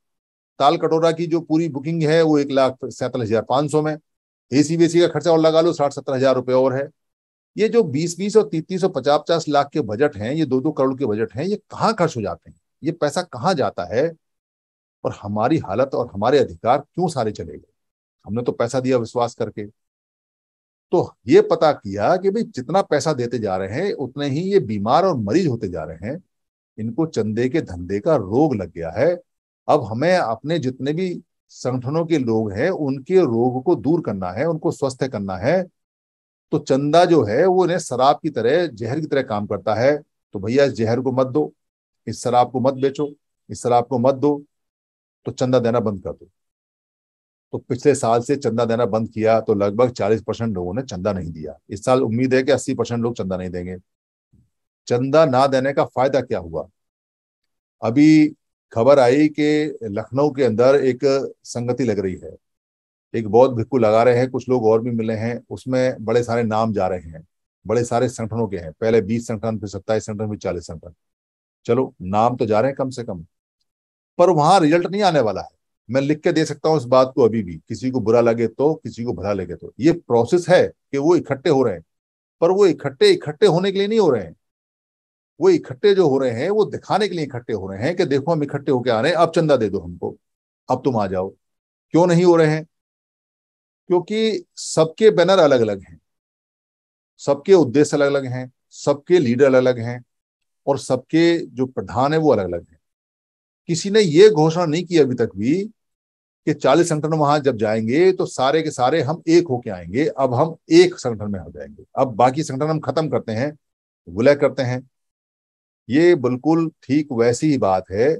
ताल कटोरा की जो पूरी बुकिंग है वो एक लाख सैंतालीस हजार पाँच सौ में ए सी का खर्चा और लगा लो साठ सत्तर हजार रुपये और है ये जो 20 बीस और 30 और पचास पचास लाख के बजट हैं ये दो दो करोड़ के बजट हैं ये कहाँ खर्च हो जाते हैं ये पैसा कहाँ जाता है और हमारी हालत और हमारे अधिकार क्यों सारे चले गए हमने तो पैसा दिया विश्वास करके तो ये पता किया कि भाई जितना पैसा देते जा रहे हैं उतने ही ये बीमार और मरीज होते जा रहे हैं इनको चंदे के धंधे का रोग लग गया है अब हमें अपने जितने भी संगठनों के लोग हैं उनके रोग को दूर करना है उनको स्वस्थ करना है तो चंदा जो है वो इन्हें शराब की तरह जहर की तरह काम करता है तो भैया इस जहर को मत दो इस शराब को मत बेचो इस शराब को मत दो तो चंदा देना बंद कर दो तो पिछले साल से चंदा देना बंद किया तो लगभग चालीस परसेंट लोगों ने चंदा नहीं दिया इस साल उम्मीद है कि अस्सी परसेंट लोग चंदा नहीं देंगे चंदा ना देने का फायदा क्या हुआ अभी खबर आई कि लखनऊ के अंदर एक संगति लग रही है एक बौद्ध भिक्कू लगा रहे हैं कुछ लोग और भी मिले हैं उसमें बड़े सारे नाम जा रहे हैं बड़े सारे संगठनों के हैं पहले बीस संगठन फिर सत्ताईस संगठन फिर चालीस संगठन चलो नाम तो जा रहे हैं कम से कम पर वहां रिजल्ट नहीं आने वाला है मैं लिख के दे सकता हूं इस बात को अभी भी किसी को बुरा लगे तो किसी को भला लगे तो ये प्रोसेस है कि वो इकट्ठे हो रहे हैं पर वो इकट्ठे इकट्ठे होने के लिए नहीं हो रहे हैं वो इकट्ठे जो हो रहे हैं वो दिखाने के लिए इकट्ठे हो रहे हैं कि देखो हम इकट्ठे होके आ रहे हैं अब चंदा दे दो हमको अब तुम आ जाओ क्यों नहीं हो रहे हैं क्योंकि सबके बैनर अलग अलग हैं सबके उद्देश्य अलग अलग हैं सबके लीडर अलग अलग हैं और सबके जो प्रधान है वो अलग अलग हैं किसी ने ये घोषणा नहीं की अभी तक भी कि चालीस संगठन वहां जब जाएंगे तो सारे के सारे हम एक होके आएंगे अब हम एक संगठन में हो जाएंगे अब बाकी संगठन हम खत्म करते हैं विलय करते हैं ये बिल्कुल ठीक वैसी ही बात है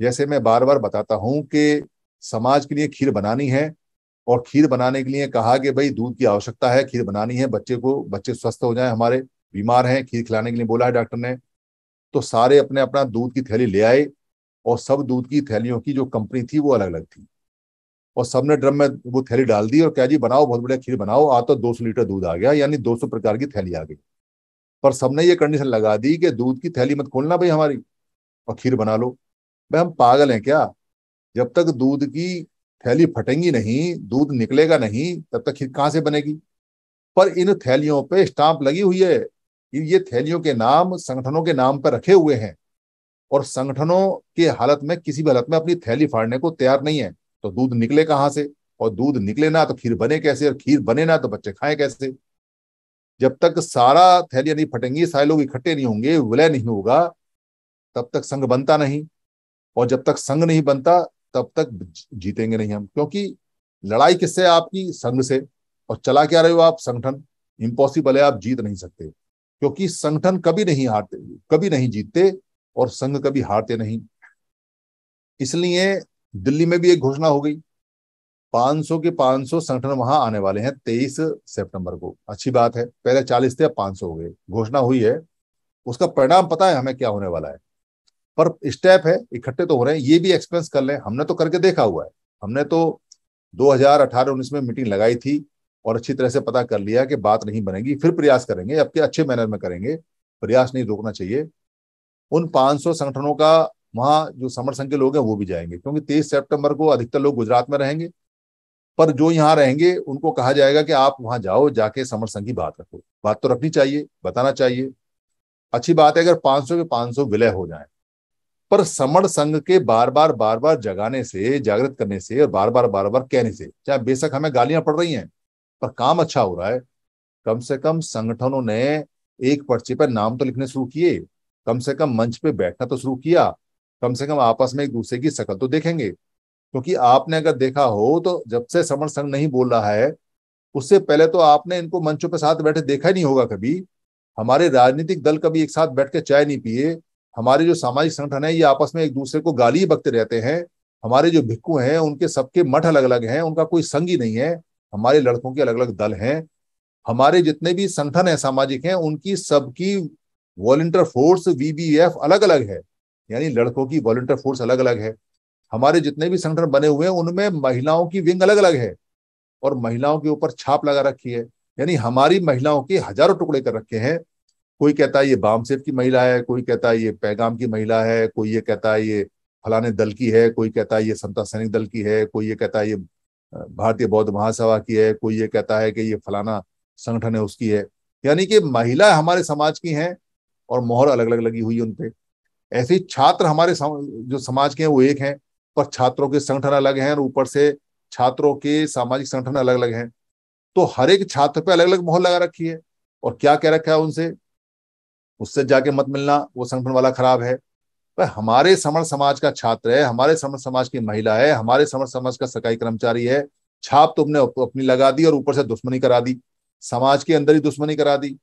जैसे मैं बार बार बताता हूं कि समाज के लिए खीर बनानी है और खीर बनाने के लिए कहा कि भाई दूध की आवश्यकता है खीर बनानी है बच्चे को बच्चे स्वस्थ हो जाए हमारे बीमार हैं खीर खिलाने के लिए बोला है डॉक्टर ने तो सारे अपने अपना दूध की थैली ले आए और सब दूध की थैलियों की जो कंपनी थी वो अलग अलग थी और सबने ड्रम में वो थैली डाल दी और क्या जी बनाओ बहुत बढ़िया खीर बनाओ आ तो 200 लीटर दूध आ गया यानी 200 प्रकार की थैली आ गई पर सबने ये कंडीशन लगा दी कि दूध की थैली मत खोलना भाई हमारी और खीर बना लो भाई हम पागल हैं क्या जब तक दूध की थैली फटेंगी नहीं दूध निकलेगा नहीं तब तक खीर कहाँ से बनेगी पर इन थैलियों पे स्टाम्प लगी हुई है ये थैलियों के नाम संगठनों के नाम पर रखे हुए हैं और संगठनों के हालत में किसी भी हालत में अपनी थैली फाड़ने को तैयार नहीं है तो दूध निकले कहाँ से और दूध निकले ना तो खीर बने कैसे और खीर बने ना तो बच्चे खाएं कैसे जब तक सारा थैलियां नहीं फटेंगी सारे लोग इकट्ठे नहीं होंगे विलय नहीं होगा तब तक संघ बनता नहीं और जब तक संघ नहीं बनता तब तक जीतेंगे नहीं हम क्योंकि लड़ाई किससे आपकी संघ से और चला क्या रहे हो आप संगठन इम्पॉसिबल है आप जीत नहीं सकते क्योंकि संगठन कभी नहीं हारते कभी नहीं जीतते और संघ कभी हारते नहीं इसलिए दिल्ली में भी एक घोषणा हो गई 500 के 500 संगठन वहां आने वाले हैं 23 सितंबर को अच्छी बात है पहले 40 थे अब 500 हो गए घोषणा हुई है उसका परिणाम पता है हमें क्या होने वाला है पर स्टेप है इकट्ठे तो हो रहे हैं ये भी एक्सपेंस कर लें हमने तो करके देखा हुआ है हमने तो 2018-19 में मीटिंग लगाई थी और अच्छी तरह से पता कर लिया कि बात नहीं बनेगी फिर प्रयास करेंगे अब के अच्छे मैनर में करेंगे प्रयास नहीं रोकना चाहिए उन 500 संगठनों का वहाँ जो समर संघ के लोग हैं वो भी जाएंगे क्योंकि तेईस सेप्टेम्बर को अधिकतर लोग गुजरात में रहेंगे पर जो यहाँ रहेंगे उनको कहा जाएगा कि आप वहाँ जाओ जाके समर संघ की बात रखो बात तो रखनी चाहिए बताना चाहिए अच्छी बात है अगर 500 के 500 विलय हो जाए पर समण संघ के बार बार बार बार जगाने से जागृत करने से और बार बार बार बार कहने से चाहे बेशक हमें गालियां पड़ रही हैं पर काम अच्छा हो रहा है कम से कम संगठनों ने एक पर्ची पर नाम तो लिखने शुरू किए कम से कम मंच पे बैठना तो शुरू किया कम से कम आपस में एक दूसरे की शकल तो देखेंगे क्योंकि तो आपने अगर देखा हो तो जब से समर संघ नहीं बोल रहा है उससे पहले तो आपने इनको मंचों पर साथ बैठे देखा ही नहीं होगा कभी हमारे राजनीतिक दल कभी एक साथ बैठ के चाय नहीं पिए हमारे जो सामाजिक संगठन है ये आपस में एक दूसरे को गाली बकते रहते हैं हमारे जो भिक्कू हैं उनके सबके मठ अलग अलग हैं उनका कोई संग ही नहीं है हमारे लड़कों के अलग अलग दल हैं हमारे जितने भी संगठन है सामाजिक हैं उनकी सबकी वॉलंटियर फोर्स वीबीएफ अलग अलग है यानी लड़कों की वॉल्टियर फोर्स अलग अलग है हमारे जितने भी संगठन बने हुए हैं उनमें महिलाओं की विंग अलग अलग है और महिलाओं के ऊपर छाप लगा रखी है यानी हमारी महिलाओं के हजारों टुकड़े कर रखे हैं कोई कहता है ये बामसेफ की महिला है कोई कहता है ये पैगाम की महिला है कोई ये कहता है ये फलाने दल की है कोई कहता है ये समता सैनिक दल की है कोई ये कहता है ये भारतीय बौद्ध महासभा की है कोई ये कहता है कि ये फलाना संगठन है उसकी है यानी कि महिला हमारे समाज की हैं और मोहर अलग अलग लगी हुई है उनपे ऐसे ही छात्र हमारे जो समाज के हैं वो एक हैं पर छात्रों के संगठन अलग हैं और ऊपर से छात्रों के सामाजिक संगठन अलग अलग हैं तो हर एक छात्र पे अलग अलग मोहर लगा रखी है और क्या कह रखा है उनसे उससे जाके मत मिलना वो संगठन वाला खराब है पर हमारे समर समाज का छात्र है हमारे समर समाज की महिला है हमारे समर समाज का सरकारी कर्मचारी है छाप तुमने तो अपनी लगा दी और ऊपर से दुश्मनी करा दी समाज के अंदर ही दुश्मनी करा दी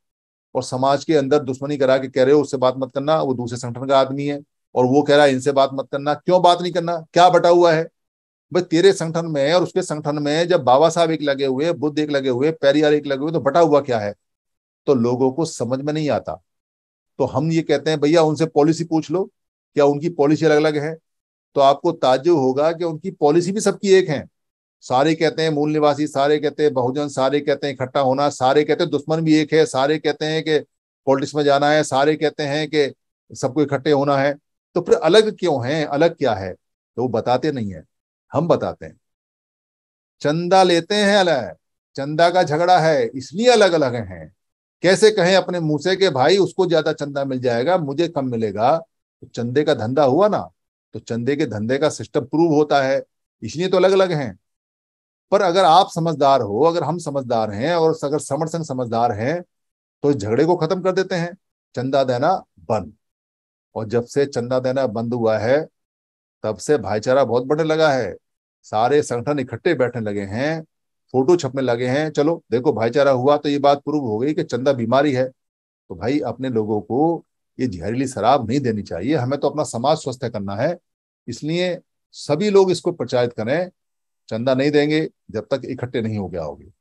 और समाज के अंदर दुश्मनी करा के कह रहे हो उससे बात मत करना वो दूसरे संगठन का आदमी है और वो कह रहा है इनसे बात मत करना क्यों बात नहीं करना क्या बटा हुआ है भाई तेरे संगठन में और उसके संगठन में जब बाबा साहब एक लगे हुए बुद्ध एक लगे हुए पैरियार एक लगे हुए तो बटा हुआ क्या है तो लोगों को समझ में नहीं आता तो हम ये कहते हैं भैया उनसे पॉलिसी पूछ लो क्या उनकी पॉलिसी अलग अलग है तो आपको ताजुब होगा कि उनकी पॉलिसी भी सबकी एक है सारे कहते हैं मूल निवासी सारे कहते हैं बहुजन सारे कहते हैं इकट्ठा होना सारे कहते हैं दुश्मन भी एक है सारे कहते हैं कि पॉलिटिक्स में जाना है सारे कहते हैं कि सबको इकट्ठे होना है तो फिर अलग क्यों है अलग क्या है तो वो बताते नहीं है हम बताते हैं चंदा लेते हैं अलग चंदा का झगड़ा है इसलिए अलग अलग हैं कैसे कहें अपने मुंह से भाई उसको ज्यादा चंदा मिल जाएगा मुझे कम मिलेगा तो चंदे का धंधा हुआ ना तो चंदे के धंधे का सिस्टम प्रूव होता है इसलिए तो अलग अलग हैं पर अगर आप समझदार हो अगर हम समझदार हैं और अगर समर संघ समझदार हैं तो इस झगड़े को खत्म कर देते हैं चंदा देना बंद और जब से चंदा देना बंद हुआ है तब से भाईचारा बहुत बढ़ने लगा है सारे संगठन इकट्ठे बैठने लगे हैं फोटो छपने लगे हैं चलो देखो भाईचारा हुआ तो ये बात प्रूव हो गई कि चंदा बीमारी है तो भाई अपने लोगों को ये जहरीली शराब नहीं देनी चाहिए हमें तो अपना समाज स्वस्थ करना है इसलिए सभी लोग इसको प्रचारित करें चंदा नहीं देंगे जब तक इकट्ठे नहीं हो गया होगे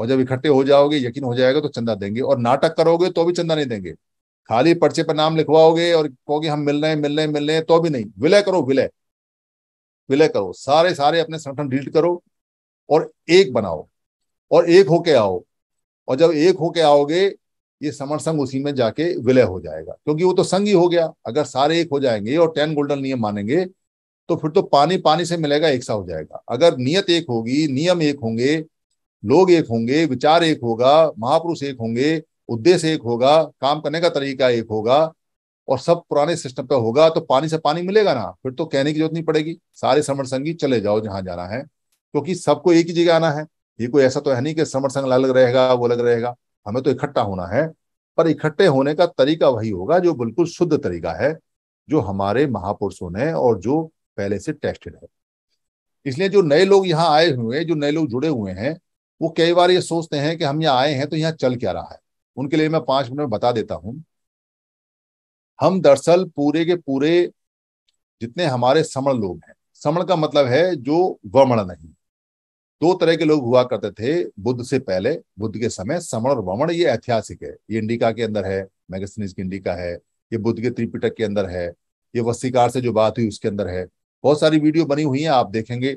और जब इकट्ठे हो जाओगे यकीन हो जाएगा तो चंदा देंगे और नाटक करोगे तो भी चंदा नहीं देंगे खाली पर्चे पर नाम लिखवाओगे और कहोगे हम मिल रहे हैं मिल रहे हैं मिल रहे हैं तो भी नहीं विलय करो विलय विलय करो सारे सारे अपने संगठन डिलीट करो और एक बनाओ और एक होके आओ और जब एक होके आओगे ये समर संघ उसी में जाके विलय हो जाएगा क्योंकि वो तो संघ ही हो गया अगर सारे एक हो जाएंगे और टेन गोल्डन नियम मानेंगे तो फिर तो पानी पानी से मिलेगा एक सा हो जाएगा अगर नियत एक होगी नियम एक होंगे लोग एक होंगे विचार एक होगा महापुरुष एक होंगे उद्देश्य एक होगा काम करने का तरीका एक होगा और सब पुराने सिस्टम पे होगा तो पानी से पानी मिलेगा ना फिर तो कहने की जरूरत नहीं पड़ेगी सारे समर संघी चले जाओ जहां जाना है क्योंकि सबको एक ही जगह आना है ये कोई ऐसा तो है नहीं कि समर संघ अलग रहेगा वो अलग रहेगा हमें तो इकट्ठा होना है पर इकट्ठे होने का तरीका वही होगा जो बिल्कुल शुद्ध तरीका है जो हमारे महापुरुषों ने और जो पहले से टेस्टेड है इसलिए जो नए लोग यहाँ आए हुए हैं जो नए लोग जुड़े हुए हैं वो कई बार ये सोचते हैं कि हम यहाँ आए हैं तो यहाँ चल क्या रहा है उनके लिए मैं पांच मिनट में बता देता हूं हम दरअसल पूरे के पूरे जितने हमारे समण लोग हैं समण का मतलब है जो वमण नहीं दो तरह के लोग हुआ करते थे बुद्ध से पहले बुद्ध के समय समण और वमण ये ऐतिहासिक है ये इंडिका के अंदर है मैगसनीज की इंडिका है ये बुद्ध के त्रिपिटक के अंदर है ये वस्तीकार से जो बात हुई उसके अंदर है बहुत सारी वीडियो बनी हुई है आप देखेंगे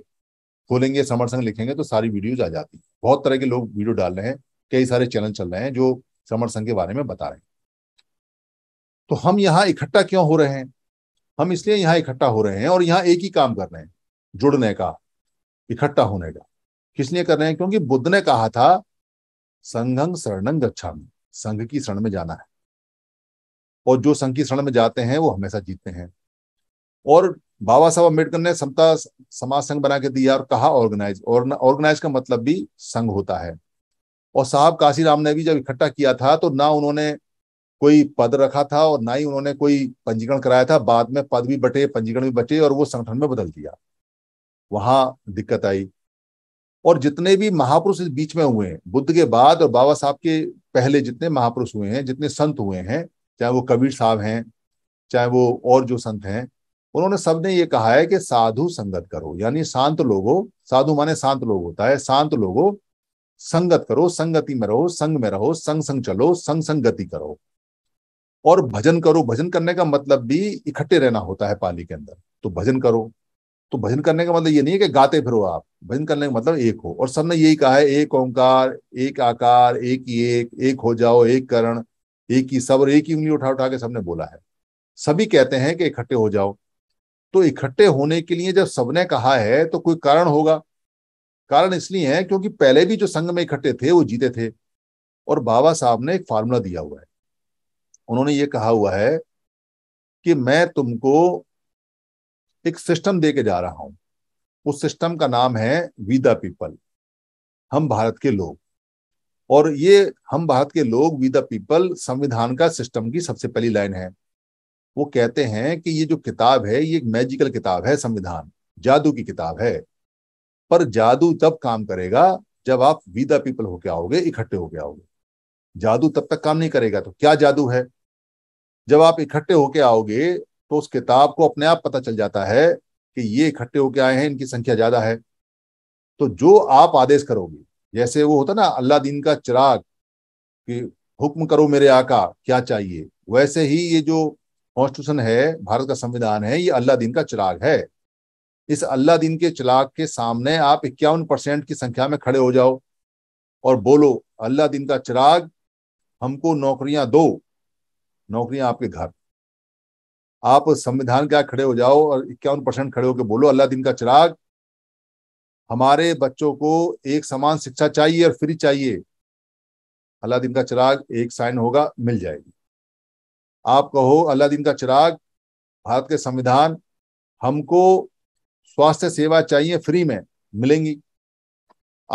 खोलेंगे समर संघ लिखेंगे तो सारी वीडियोज आ जाती है बहुत तरह के लोग वीडियो डाल रहे हैं कई सारे चैनल चल रहे हैं जो समर संघ के बारे में बता रहे हैं तो हम यहाँ इकट्ठा क्यों हो रहे हैं हम इसलिए यहाँ इकट्ठा हो रहे हैं और यहाँ एक ही काम कर रहे हैं जुड़ने का इकट्ठा होने का किस लिए कर रहे हैं क्योंकि बुद्ध ने कहा था संघं शरणं गच्छामि संघ की शरण में जाना है और जो संघ की शरण में जाते हैं वो हमेशा जीतते हैं और बाबा साहब अम्बेडकर ने समता समाज संघ बना के दिया और कहा ऑर्गेनाइज ऑर्गेनाइज का मतलब भी संघ होता है और साहब काशीराम ने भी जब इकट्ठा किया था तो ना उन्होंने कोई पद रखा था और ना ही उन्होंने कोई पंजीकरण कराया था बाद में पद भी बटे पंजीकरण भी बटे और वो संगठन में बदल दिया वहां दिक्कत आई और जितने भी महापुरुष इस बीच में हुए हैं बुद्ध के बाद और बाबा साहब के पहले जितने महापुरुष हुए हैं जितने संत हुए हैं चाहे वो कबीर साहब हैं चाहे वो और जो संत हैं उन्होंने सबने ये कहा है कि साधु संगत करो यानी शांत लोगो साधु माने शांत लोग होता है शांत लोगो संगत करो संगति में रहो संग में रहो संग संग चलो संग संगति करो और भजन करो भजन करने का मतलब भी इकट्ठे रहना होता है पाली के अंदर तो भजन करो तो भजन करने का मतलब ये नहीं है कि गाते फिर आप भजन करने का मतलब एक हो और सब ने यही कहा है एक ओंकार एक आकार एक ही एक एक हो जाओ एक करण एक ही सब और एक ही उंगली उठा उठा के सबने बोला है सभी कहते हैं कि इकट्ठे हो जाओ तो इकट्ठे होने के लिए जब सबने कहा है तो कोई कारण होगा कारण इसलिए है क्योंकि पहले भी जो संघ में इकट्ठे थे वो जीते थे और बाबा साहब ने एक फार्मूला दिया हुआ है उन्होंने ये कहा हुआ है कि मैं तुमको एक सिस्टम दे के जा रहा हूं उस सिस्टम का नाम है विदा पीपल हम भारत के लोग और ये हम भारत के लोग वी द पीपल संविधान का सिस्टम की सबसे पहली लाइन है वो कहते हैं कि ये जो किताब है ये एक मैजिकल किताब है संविधान जादू की किताब है पर जादू तब काम करेगा जब आप वी द पीपल होके आओगे इकट्ठे होके आओगे जादू तब तक काम नहीं करेगा तो क्या जादू है जब आप इकट्ठे होके आओगे तो उस किताब को अपने आप पता चल जाता है कि ये इकट्ठे होके आए हैं इनकी संख्या ज्यादा है तो जो आप आदेश करोगे जैसे वो होता ना अल्लाह दीन का चिराग कि हुक्म करो मेरे आका क्या चाहिए वैसे ही ये जो कॉन्स्टिट्यूशन है भारत का संविधान है ये अल्लाह दीन का चिराग है इस अल्लाह दीन के चिराग के सामने आप इक्यावन परसेंट की संख्या में खड़े हो जाओ और बोलो अल्लाह दीन का चिराग हमको नौकरियां दो नौकरियां आपके घर आप संविधान के खड़े हो जाओ और इक्यावन परसेंट खड़े होकर बोलो अल्लाह दिन का चिराग हमारे बच्चों को एक समान शिक्षा चाहिए और फ्री चाहिए अल्लाह दिन का चिराग एक साइन होगा मिल जाएगी आप कहो अल्लाह दिन का चिराग भारत के संविधान हमको स्वास्थ्य सेवा चाहिए फ्री में मिलेंगी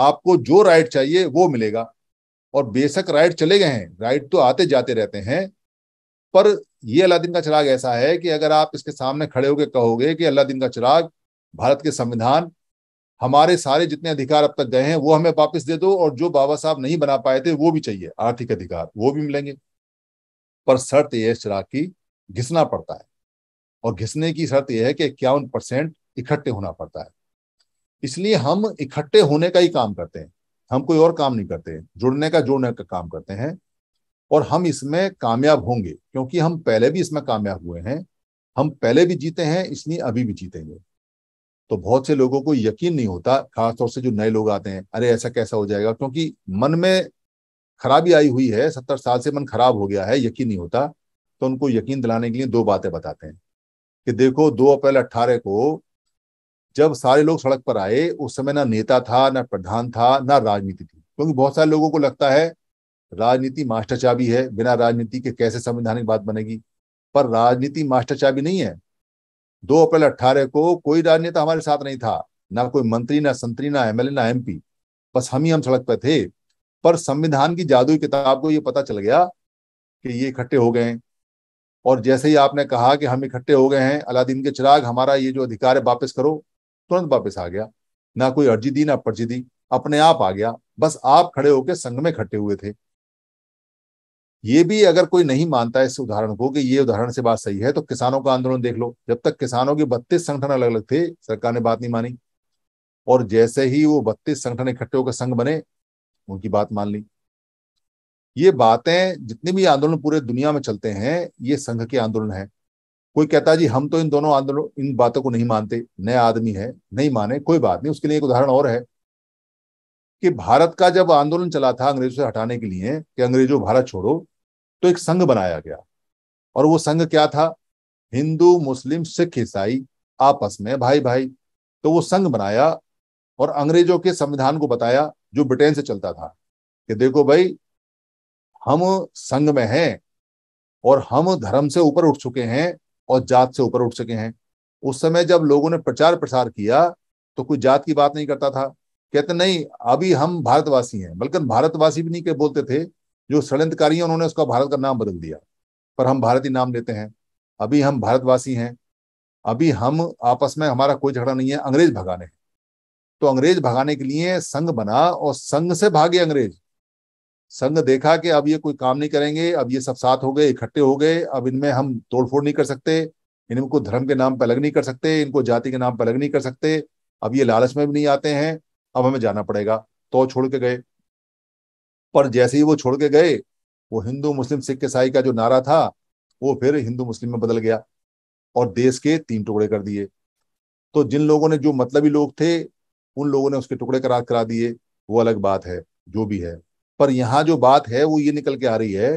आपको जो राइट चाहिए वो मिलेगा और बेशक राइट चले गए हैं राइट तो आते जाते रहते हैं पर ये अल्लाह दिन का चिराग ऐसा है कि अगर आप इसके सामने खड़े होकर कहोगे कि अल्लाह दिन का चिराग भारत के संविधान हमारे सारे जितने अधिकार अब तक गए हैं वो हमें वापस दे दो और जो बाबा साहब नहीं बना पाए थे वो भी चाहिए आर्थिक अधिकार वो भी मिलेंगे पर शर्त यह चिराग की घिसना पड़ता है और घिसने की शर्त यह है कि इक्यावन परसेंट इकट्ठे होना पड़ता है इसलिए हम इकट्ठे होने का ही काम करते हैं हम कोई और काम नहीं करते जुड़ने का जोड़ने का काम करते हैं और हम इसमें कामयाब होंगे क्योंकि हम पहले भी इसमें कामयाब हुए हैं हम पहले भी जीते हैं इसलिए अभी भी जीतेंगे तो बहुत से लोगों को यकीन नहीं होता खासतौर से जो नए लोग आते हैं अरे ऐसा कैसा हो जाएगा क्योंकि मन में खराबी आई हुई है सत्तर साल से मन खराब हो गया है यकीन नहीं होता तो उनको यकीन दिलाने के लिए दो बातें बताते हैं कि देखो दो अप्रैल अट्ठारह को जब सारे लोग सड़क पर आए उस समय ना नेता था ना प्रधान था ना राजनीति थी क्योंकि बहुत सारे लोगों को लगता है राजनीति मास्टर चाबी है बिना राजनीति के कैसे संवैधानिक बात बनेगी पर राजनीति मास्टर चाबी नहीं है दो अप्रैल अट्ठारह को कोई राजनेता हमारे साथ नहीं था ना कोई मंत्री ना संतरी ना एमएलए ना एमपी बस हम ही हम सड़क पर थे पर संविधान की जादुई किताब को ये पता चल गया कि ये इकट्ठे हो गए और जैसे ही आपने कहा कि हम इकट्ठे हो गए हैं अलादीन के चिराग हमारा ये जो अधिकार है वापस करो तुरंत वापस आ गया ना कोई अर्जी दी ना पर्ची दी अपने आप आ गया बस आप खड़े होकर संघ में इकट्ठे हुए थे ये भी अगर कोई नहीं मानता इस उदाहरण को कि ये उदाहरण से बात सही है तो किसानों का आंदोलन देख लो जब तक किसानों के बत्तीस संगठन अलग अलग थे सरकार ने बात नहीं मानी और जैसे ही वो बत्तीस संगठन इकट्ठे होकर संघ बने उनकी बात मान ली ये बातें जितने भी आंदोलन पूरे दुनिया में चलते हैं ये संघ के आंदोलन है कोई कहता जी हम तो इन दोनों आंदोलन इन बातों को नहीं मानते नया आदमी है नहीं माने कोई बात नहीं उसके लिए एक उदाहरण और है कि भारत का जब आंदोलन चला था अंग्रेजों से हटाने के लिए कि अंग्रेजों भारत छोड़ो तो एक संघ बनाया गया और वो संघ क्या था हिंदू मुस्लिम सिख ईसाई आपस में भाई भाई तो वो संघ बनाया और अंग्रेजों के संविधान को बताया जो ब्रिटेन से चलता था कि देखो भाई हम संघ में हैं और हम धर्म से ऊपर उठ चुके हैं और जात से ऊपर उठ चुके हैं उस समय जब लोगों ने प्रचार प्रसार किया तो कोई जात की बात नहीं करता था कहते नहीं अभी हम भारतवासी हैं बल्कि भारतवासी भी नहीं के बोलते थे जो षडयंत्रकारी उन्होंने उसका भारत का नाम बदल दिया पर हम भारतीय नाम लेते हैं अभी हम भारतवासी हैं अभी हम आपस में हमारा कोई झगड़ा नहीं है अंग्रेज भगाने हैं तो अंग्रेज भगाने के लिए संघ बना और संघ से भागे अंग्रेज संघ देखा कि अब ये कोई काम नहीं करेंगे अब ये सब साथ हो गए इकट्ठे हो गए अब इनमें हम तोड़फोड़ नहीं कर सकते इनको धर्म के नाम पर अलग नहीं कर सकते इनको जाति के नाम पर अलग नहीं कर सकते अब ये लालच में भी नहीं आते हैं अब हमें जाना पड़ेगा तो छोड़ के गए पर जैसे ही वो छोड़ के गए वो हिंदू मुस्लिम सिख ईसाई का जो नारा था वो फिर हिंदू मुस्लिम में बदल गया और देश के तीन टुकड़े कर दिए तो जिन लोगों ने जो मतलबी लोग थे उन लोगों ने उसके टुकड़े करार करा दिए वो अलग बात है जो भी है पर यहाँ जो बात है वो ये निकल के आ रही है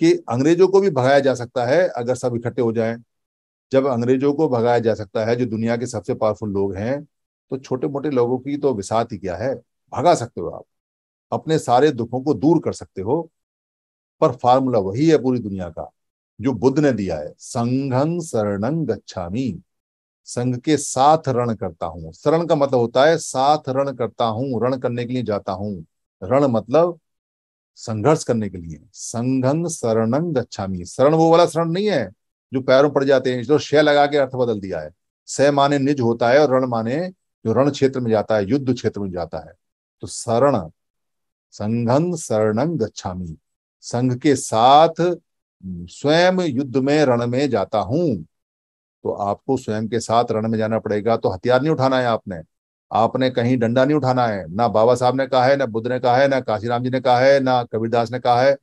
कि अंग्रेजों को भी भगाया जा सकता है अगर सब इकट्ठे हो जाएं जब अंग्रेजों को भगाया जा सकता है जो दुनिया के सबसे पावरफुल लोग हैं तो छोटे मोटे लोगों की तो विसात ही क्या है भगा सकते हो आप अपने सारे दुखों को दूर कर सकते हो पर फार्मूला वही है पूरी दुनिया का जो बुद्ध ने दिया है संघं शरणं गच्छामी संघ के साथ रण करता हूं शरण का मतलब होता है साथ रण करता हूं रण करने के लिए जाता हूं रण मतलब संघर्ष करने के लिए संघं शरणं गच्छामी शरण वो वाला शरण नहीं है जो पैरों पड़ जाते हैं जो शय लगा के अर्थ बदल दिया है स माने निज होता है और रण माने जो रण क्षेत्र में जाता है युद्ध क्षेत्र में जाता है तो शरण संघं शरणं गच्छामी संघ के साथ स्वयं युद्ध में रण में जाता हूं तो आपको स्वयं के साथ रण में जाना पड़ेगा तो हथियार नहीं उठाना है आपने आपने कहीं डंडा नहीं उठाना है ना बाबा साहब ने कहा है ना बुद्ध ने कहा है ना काशीराम जी ने कहा है ना कबीरदास ने कहा है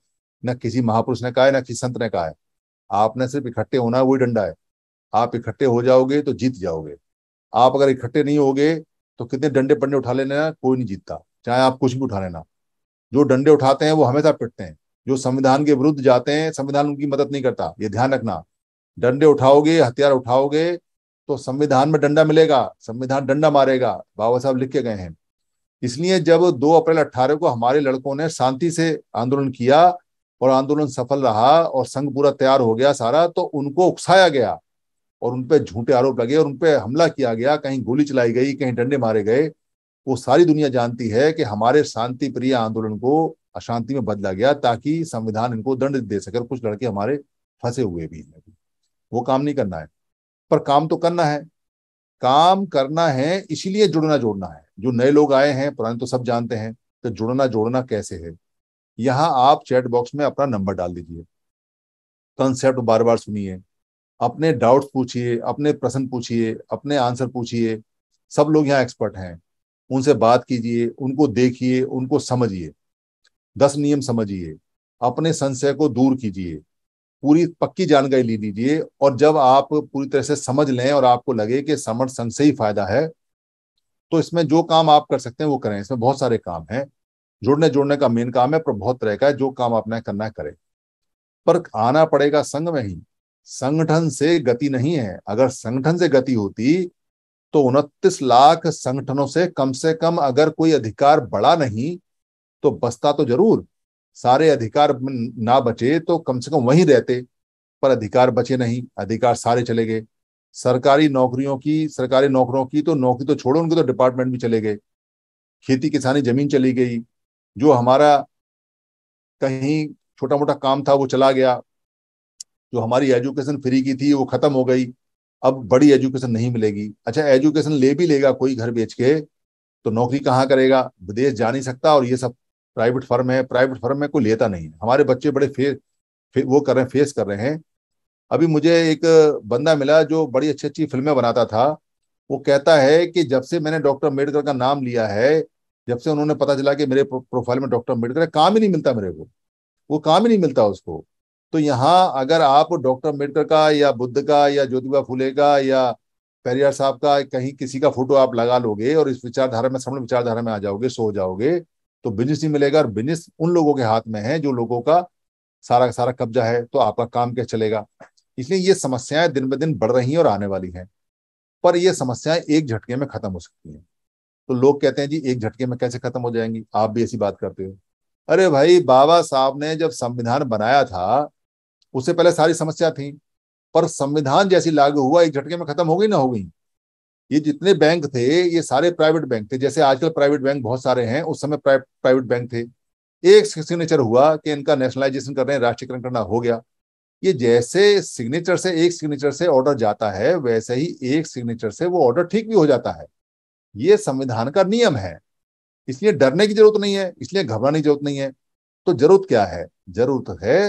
ना किसी महापुरुष ने कहा है ना किसी संत ने कहा है आपने सिर्फ इकट्ठे होना है वही डंडा है आप इकट्ठे हो जाओगे तो जीत जाओगे आप अगर इकट्ठे नहीं हो तो कितने डंडे पंडे उठा लेना कोई नहीं जीतता चाहे आप कुछ भी उठा लेना जो डंडे उठाते हैं वो हमेशा पिटते हैं जो संविधान के विरुद्ध जाते हैं संविधान उनकी मदद नहीं करता ये ध्यान रखना डंडे उठाओगे हथियार उठाओगे तो संविधान में डंडा मिलेगा संविधान डंडा मारेगा बाबा साहब लिख के गए हैं इसलिए जब 2 अप्रैल अट्ठारह को हमारे लड़कों ने शांति से आंदोलन किया और आंदोलन सफल रहा और संघ पूरा तैयार हो गया सारा तो उनको उकसाया गया और उन पर झूठे आरोप लगे और उन पर हमला किया गया कहीं गोली चलाई गई कहीं डंडे मारे गए वो सारी दुनिया जानती है कि हमारे शांति प्रिय आंदोलन को अशांति में बदला गया ताकि संविधान इनको दंड दे सके कुछ लड़के हमारे फंसे हुए भी हैं वो काम नहीं करना है पर काम तो करना है काम करना है इसीलिए जुड़ना जोड़ना है जो नए लोग आए हैं पुराने तो सब जानते हैं तो जुड़ना जोड़ना कैसे है यहाँ आप चैट बॉक्स में अपना नंबर डाल दीजिए कंसेप्ट बार बार सुनिए अपने डाउट्स पूछिए अपने प्रश्न पूछिए अपने आंसर पूछिए सब लोग यहाँ एक्सपर्ट हैं उनसे बात कीजिए उनको देखिए उनको समझिए दस नियम समझिए अपने संशय को दूर कीजिए पूरी पक्की जानकारी ले लीजिए और जब आप पूरी तरह से समझ लें और आपको लगे कि समर्थ संघ से ही फायदा है तो इसमें जो काम आप कर सकते हैं वो करें इसमें बहुत सारे काम हैं जुड़ने जुड़ने का मेन काम है पर बहुत तरह का है जो काम आपने करना है करें पर आना पड़ेगा संघ में ही संगठन से गति नहीं है अगर संगठन से गति होती तो उनतीस लाख संगठनों से कम से कम अगर कोई अधिकार बढ़ा नहीं तो बसता तो जरूर सारे अधिकार ना बचे तो कम से कम वहीं रहते पर अधिकार बचे नहीं अधिकार सारे चले गए सरकारी नौकरियों की सरकारी नौकरों की तो नौकरी तो छोड़ो उनके तो डिपार्टमेंट भी चले गए खेती किसानी जमीन चली गई जो हमारा कहीं छोटा मोटा काम था वो चला गया जो हमारी एजुकेशन फ्री की थी वो खत्म हो गई अब बड़ी एजुकेशन नहीं मिलेगी अच्छा एजुकेशन ले भी लेगा कोई घर बेच के तो नौकरी कहाँ करेगा विदेश जा नहीं सकता और ये सब प्राइवेट फर्म है प्राइवेट फर्म में कोई लेता नहीं हमारे बच्चे बड़े फेस फे, वो कर रहे हैं फेस कर रहे हैं अभी मुझे एक बंदा मिला जो बड़ी अच्छी अच्छी फिल्में बनाता था वो कहता है कि जब से मैंने डॉक्टर अम्बेडकर का नाम लिया है जब से उन्होंने पता चला कि मेरे प्रोफाइल में डॉक्टर अम्बेडकर काम ही नहीं मिलता मेरे को वो काम ही नहीं मिलता उसको तो यहाँ अगर आप डॉक्टर अम्बेडकर का या बुद्ध का या ज्योतिबा फुले का या पेरियार साहब का कहीं किसी का फोटो आप लगा लोगे और इस विचारधारा में समृद्ध विचारधारा में आ जाओगे सो जाओगे तो बिजनेस नहीं मिलेगा और बिजनेस उन लोगों के हाथ में है जो लोगों का सारा का सारा कब्जा है तो आपका काम क्या चलेगा इसलिए ये समस्याएं दिन ब दिन बढ़ रही हैं और आने वाली हैं पर ये समस्याएं एक झटके में खत्म हो सकती हैं तो लोग कहते हैं जी एक झटके में कैसे खत्म हो जाएंगी आप भी ऐसी बात करते हो अरे भाई बाबा साहब ने जब संविधान बनाया था उससे पहले सारी समस्या थी पर संविधान जैसी लागू हुआ एक झटके में खत्म हो गई ना हो गई ये जितने बैंक थे ये सारे प्राइवेट बैंक थे जैसे आजकल प्राइवेट बैंक बहुत सारे हैं उस समय प्राइवेट बैंक थे एक सिग्नेचर हुआ कि इनका नेशनलाइजेशन कर रहे हैं राष्ट्रीयकरण करना हो गया ये जैसे सिग्नेचर से एक सिग्नेचर से ऑर्डर जाता है वैसे ही एक सिग्नेचर से वो ऑर्डर ठीक भी हो जाता है ये संविधान का नियम है इसलिए डरने की जरूरत नहीं है इसलिए घबराने की जरूरत नहीं है तो जरूरत क्या है जरूरत है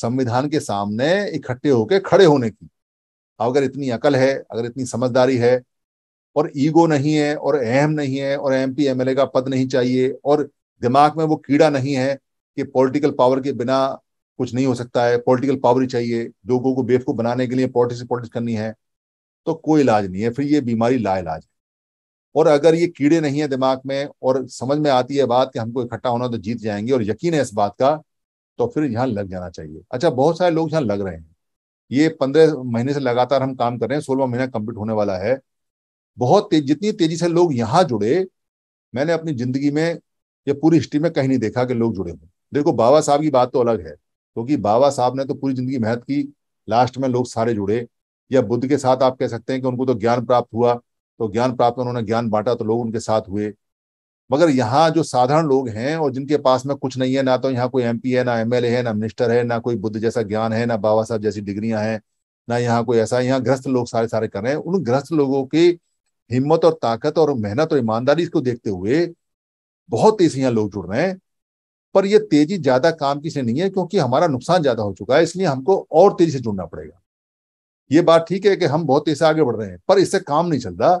संविधान के सामने इकट्ठे होकर खड़े होने की अगर इतनी अकल है अगर इतनी समझदारी है और ईगो नहीं है और अहम नहीं है और एम पी का पद नहीं चाहिए और दिमाग में वो कीड़ा नहीं है कि पॉलिटिकल पावर के बिना कुछ नहीं हो सकता है पॉलिटिकल पावर ही चाहिए लोगों को बेवकूफ बनाने के लिए पॉलिटिक्स पॉलिटिक्स करनी है तो कोई इलाज नहीं है फिर ये बीमारी लाइलाज है और अगर ये कीड़े नहीं है दिमाग में और समझ में आती है बात कि हमको इकट्ठा होना तो जीत जाएंगे और यकीन है इस बात का तो फिर यहाँ लग जाना चाहिए अच्छा बहुत सारे लोग यहाँ लग रहे हैं ये पंद्रह महीने से लगातार हम काम कर रहे हैं सोलह महीना कंप्लीट होने वाला है बहुत तेज जितनी तेजी से लोग यहाँ जुड़े मैंने अपनी जिंदगी में या पूरी हिस्ट्री में कहीं नहीं देखा कि लोग जुड़े हों देखो बाबा साहब की बात तो अलग है क्योंकि तो बाबा साहब ने तो पूरी जिंदगी मेहनत की लास्ट में लोग सारे जुड़े या बुद्ध के साथ आप कह सकते हैं कि उनको तो ज्ञान प्राप्त हुआ तो ज्ञान प्राप्त उन्होंने ज्ञान बांटा तो लोग उनके साथ हुए मगर यहाँ जो साधारण लोग हैं और जिनके पास में कुछ नहीं है ना तो यहाँ कोई एमपी है ना एमएलए है ना मिनिस्टर है ना कोई बुद्ध जैसा ज्ञान है ना बाबा साहब जैसी डिग्रियां हैं ना यहाँ कोई ऐसा यहाँ ग्रस्त लोग सारे सारे कर रहे हैं उन ग्रस्त लोगों की हिम्मत और ताकत और मेहनत और ईमानदारी को देखते हुए बहुत तेजी यहाँ लोग जुड़ रहे हैं पर यह तेजी ज्यादा काम की से नहीं है क्योंकि हमारा नुकसान ज्यादा हो चुका है इसलिए हमको और तेजी से जुड़ना पड़ेगा ये बात ठीक है कि हम बहुत तेजी से आगे बढ़ रहे हैं पर इससे काम नहीं चल रहा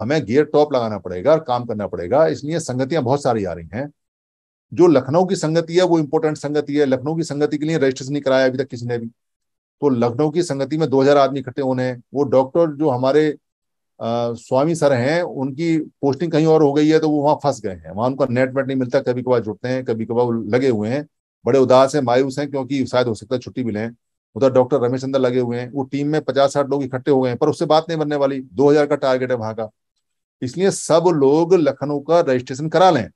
हमें गियर टॉप लगाना पड़ेगा और काम करना पड़ेगा इसलिए संगतियां बहुत सारी आ रही हैं जो लखनऊ की संगति है वो इंपॉर्टेंट संगति है लखनऊ की संगति के लिए रजिस्ट्रेशन नहीं कराया अभी तक किसी ने भी तो लखनऊ की संगति में 2000 आदमी इकट्ठे होने हैं वो डॉक्टर जो हमारे आ, स्वामी सर हैं उनकी पोस्टिंग कहीं और हो गई है तो वो वहां फंस गए हैं वहां उनका नेट वेट नहीं मिलता कभी कभार जुटते हैं कभी कभार लगे हुए हैं बड़े उदास हैं मायूस हैं क्योंकि शायद हो सकता है छुट्टी मिले उधर डॉक्टर रमेश चंद्र लगे हुए हैं वो टीम में पचास साठ लोग इकट्ठे हो गए हैं पर उससे बात नहीं बनने वाली दो हजार का टारगेट है वहां का इसलिए सब लोग लखनऊ का रजिस्ट्रेशन करा लें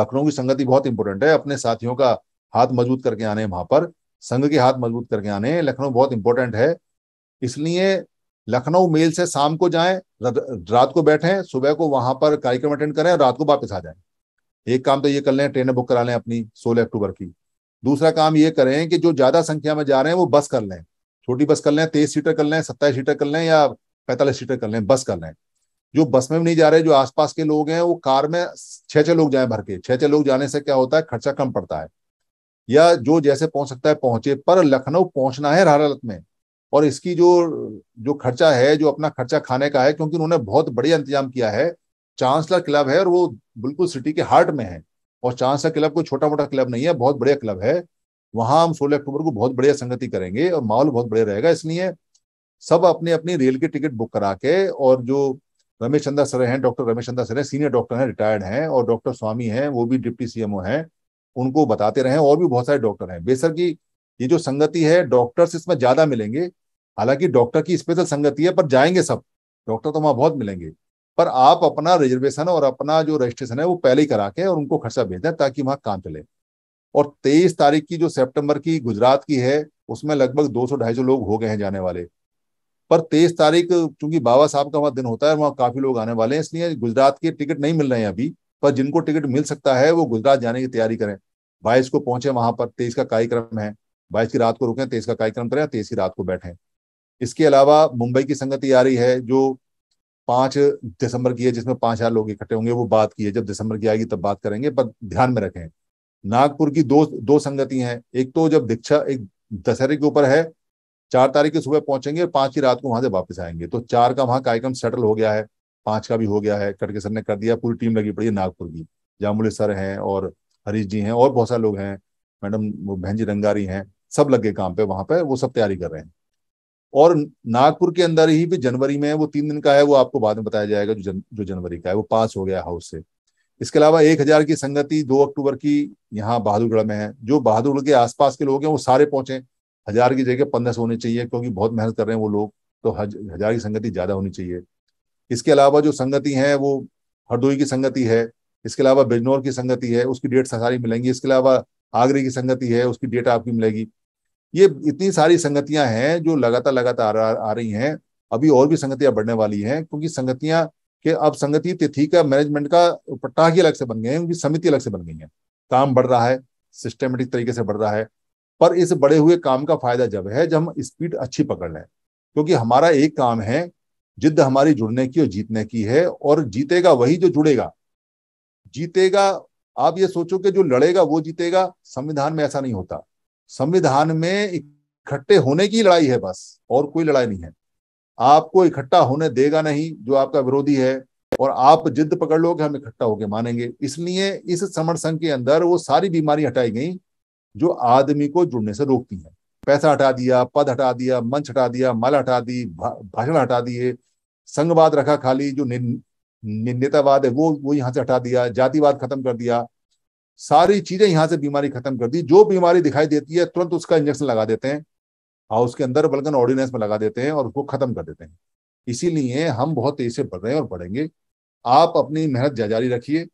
लखनऊ की संगति बहुत इंपॉर्टेंट है अपने साथियों का हाथ मजबूत करके आने वहां पर संघ के हाथ मजबूत करके आने लखनऊ बहुत इंपॉर्टेंट है इसलिए लखनऊ मेल से शाम को जाएं रात को बैठें सुबह को वहां पर कार्यक्रम अटेंड करें और रात को वापस आ जाएं एक काम तो ये कर लें ट्रेनें बुक करा लें अपनी सोलह अक्टूबर की दूसरा काम ये करें कि जो ज्यादा संख्या में जा रहे हैं वो बस कर लें छोटी बस कर लें तेईस सीटर कर लें सत्ताईस सीटर कर लें या पैंतालीस सीटर कर लें बस कर लें जो बस में भी नहीं जा रहे जो आसपास के लोग हैं वो कार में छह छह लोग जाए भर के छह छह लोग जाने से क्या होता है खर्चा कम पड़ता है या जो जैसे पहुंच सकता है पहुंचे पर लखनऊ पहुंचना है हरालत में और इसकी जो जो खर्चा है जो अपना खर्चा खाने का है क्योंकि उन्होंने बहुत बढ़िया इंतजाम किया है चांसलर क्लब है और वो बिल्कुल सिटी के हार्ट में है और चांसलर क्लब कोई छोटा मोटा क्लब नहीं है बहुत बढ़िया क्लब है वहां हम सोलह अक्टूबर को बहुत बढ़िया संगति करेंगे और माहौल बहुत बढ़िया रहेगा इसलिए सब अपने अपनी रेल की टिकट बुक करा के और जो रमेश चंदा सर हैं डॉक्टर रमेश चंदा सर हैं सीनियर डॉक्टर हैं रिटायर्ड हैं और डॉक्टर स्वामी हैं वो भी डिप्टी सीएमओ हैं उनको बताते रहें और भी बहुत सारे डॉक्टर हैं बेसर की ये जो संगति है डॉक्टर्स इसमें ज्यादा मिलेंगे हालांकि डॉक्टर की स्पेशल संगति है पर जाएंगे सब डॉक्टर तो वहां बहुत मिलेंगे पर आप अपना रिजर्वेशन और अपना जो रजिस्ट्रेशन है वो पहले ही करा के और उनको खर्चा भेज दें ताकि वहां काम चले और तेईस तारीख की जो सेप्टेम्बर की गुजरात की है उसमें लगभग दो सौ ढाई सौ लोग हो गए हैं जाने वाले पर तेईस तारीख चूंकि बाबा साहब का वहां दिन होता है वहां काफी लोग आने वाले हैं इसलिए गुजरात के टिकट नहीं मिल रहे हैं अभी पर जिनको टिकट मिल सकता है वो गुजरात जाने की तैयारी करें बाईस को पहुंचे वहां पर तेईस का कार्यक्रम है बाईस की रात को रुके तेईस का कार्यक्रम करें तेईस की रात को बैठे इसके अलावा मुंबई की संगति आ रही है जो पांच दिसंबर की है जिसमें पांच हजार लोग इकट्ठे होंगे वो बात की है जब दिसंबर की आएगी तब बात करेंगे पर ध्यान में रखें नागपुर की दो दो संगति हैं एक तो जब दीक्षा एक दशहरे के ऊपर है चार तारीख की सुबह पहुंचेंगे और पांच की रात को वहां से वापस आएंगे तो चार का वहां कार्यक्रम सेटल हो गया है पांच का भी हो गया है कटके सर ने कर दिया पूरी टीम लगी पड़ी है नागपुर की जामुले सर हैं और हरीश जी हैं और बहुत सारे लोग हैं मैडम बहन जी रंगारी हैं सब लग गए काम पे वहां पे वो सब तैयारी कर रहे हैं और नागपुर के अंदर ही भी जनवरी में वो तीन दिन का है वो आपको बाद में बताया जाएगा जो जन, जो जनवरी का है वो पास हो गया हाउस से इसके अलावा एक हजार की संगति दो अक्टूबर की यहाँ बहादुरगढ़ में है जो बहादुरगढ़ के आसपास के लोग हैं वो सारे पहुंचे हजार की जगह पंद्रह सौ होनी चाहिए क्योंकि बहुत मेहनत कर रहे हैं वो लोग तो हज, हजार की संगति ज्यादा होनी चाहिए इसके अलावा जो संगति है वो हरदोई की संगति है इसके अलावा बिजनौर की संगति है उसकी डेट सारी मिलेंगी इसके अलावा आगरे की संगति है उसकी डेट आपकी मिलेगी ये इतनी सारी संगतियां हैं जो लगातार लगातार आ, आ रही हैं अभी और भी संगतियां बढ़ने वाली हैं क्योंकि संगतियां के अब संगति तिथि का मैनेजमेंट का ही अलग से बन गए हैं उनकी समिति अलग से बन गई है काम बढ़ रहा है सिस्टमेटिक तरीके से बढ़ रहा है पर इस बड़े हुए काम का फायदा जब है जब हम स्पीड अच्छी पकड़ लें क्योंकि हमारा एक काम है जिद्द हमारी जुड़ने की और जीतने की है और जीतेगा वही जो जुड़ेगा जीतेगा आप ये सोचो कि जो लड़ेगा वो जीतेगा संविधान में ऐसा नहीं होता संविधान में इकट्ठे होने की लड़ाई है बस और कोई लड़ाई नहीं है आपको इकट्ठा होने देगा नहीं जो आपका विरोधी है और आप जिद्द पकड़ लोगे हम इकट्ठा होकर मानेंगे इसलिए इस समर संघ के अंदर वो सारी बीमारी हटाई गई जो आदमी को जुड़ने से रोकती हैं पैसा हटा दिया पद हटा दिया मंच हटा दिया मल हटा दी भाषण हटा दिए संघवाद रखा खाली जो निंदितावाद है वो वो यहां से हटा दिया जातिवाद खत्म कर दिया सारी चीजें यहां से बीमारी खत्म कर दी जो बीमारी दिखाई देती है तुरंत उसका इंजेक्शन लगा देते हैं हाउस के अंदर बल्कि ऑर्डिनेंस में लगा देते हैं और उसको खत्म कर देते हैं इसीलिए हम बहुत तेजी से बढ़ रहे हैं और बढ़ेंगे आप अपनी मेहनत जारी रखिए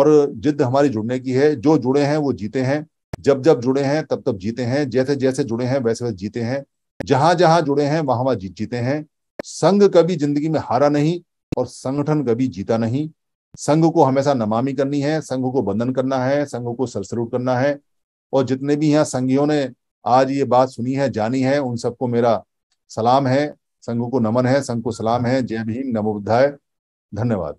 और जिद हमारी जुड़ने की है जो जुड़े हैं वो जीते हैं जब जब जुड़े हैं तब तब जीते हैं जैसे जैसे जुड़े हैं वैसे वैसे जीते हैं जहां जहां जुड़े हैं वहां वहां जीत जीते हैं संघ कभी जिंदगी में हारा नहीं और संगठन कभी जीता नहीं संघ को हमेशा नमामि करनी है संघ को बंधन करना है संघ को सरसरूट करना है और जितने भी यहाँ संघियों ने आज ये बात सुनी है जानी है उन सबको मेरा सलाम है संघ को नमन है संघ को सलाम है जय भीम नमोबुद्धाय धन्यवाद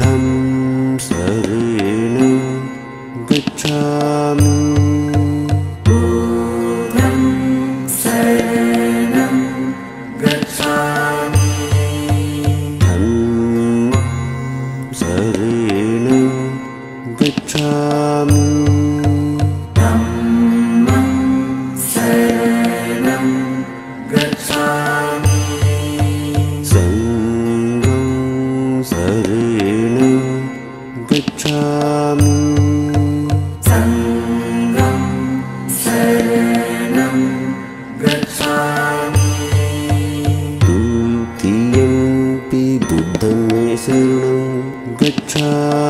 रेण गच्छामि chão.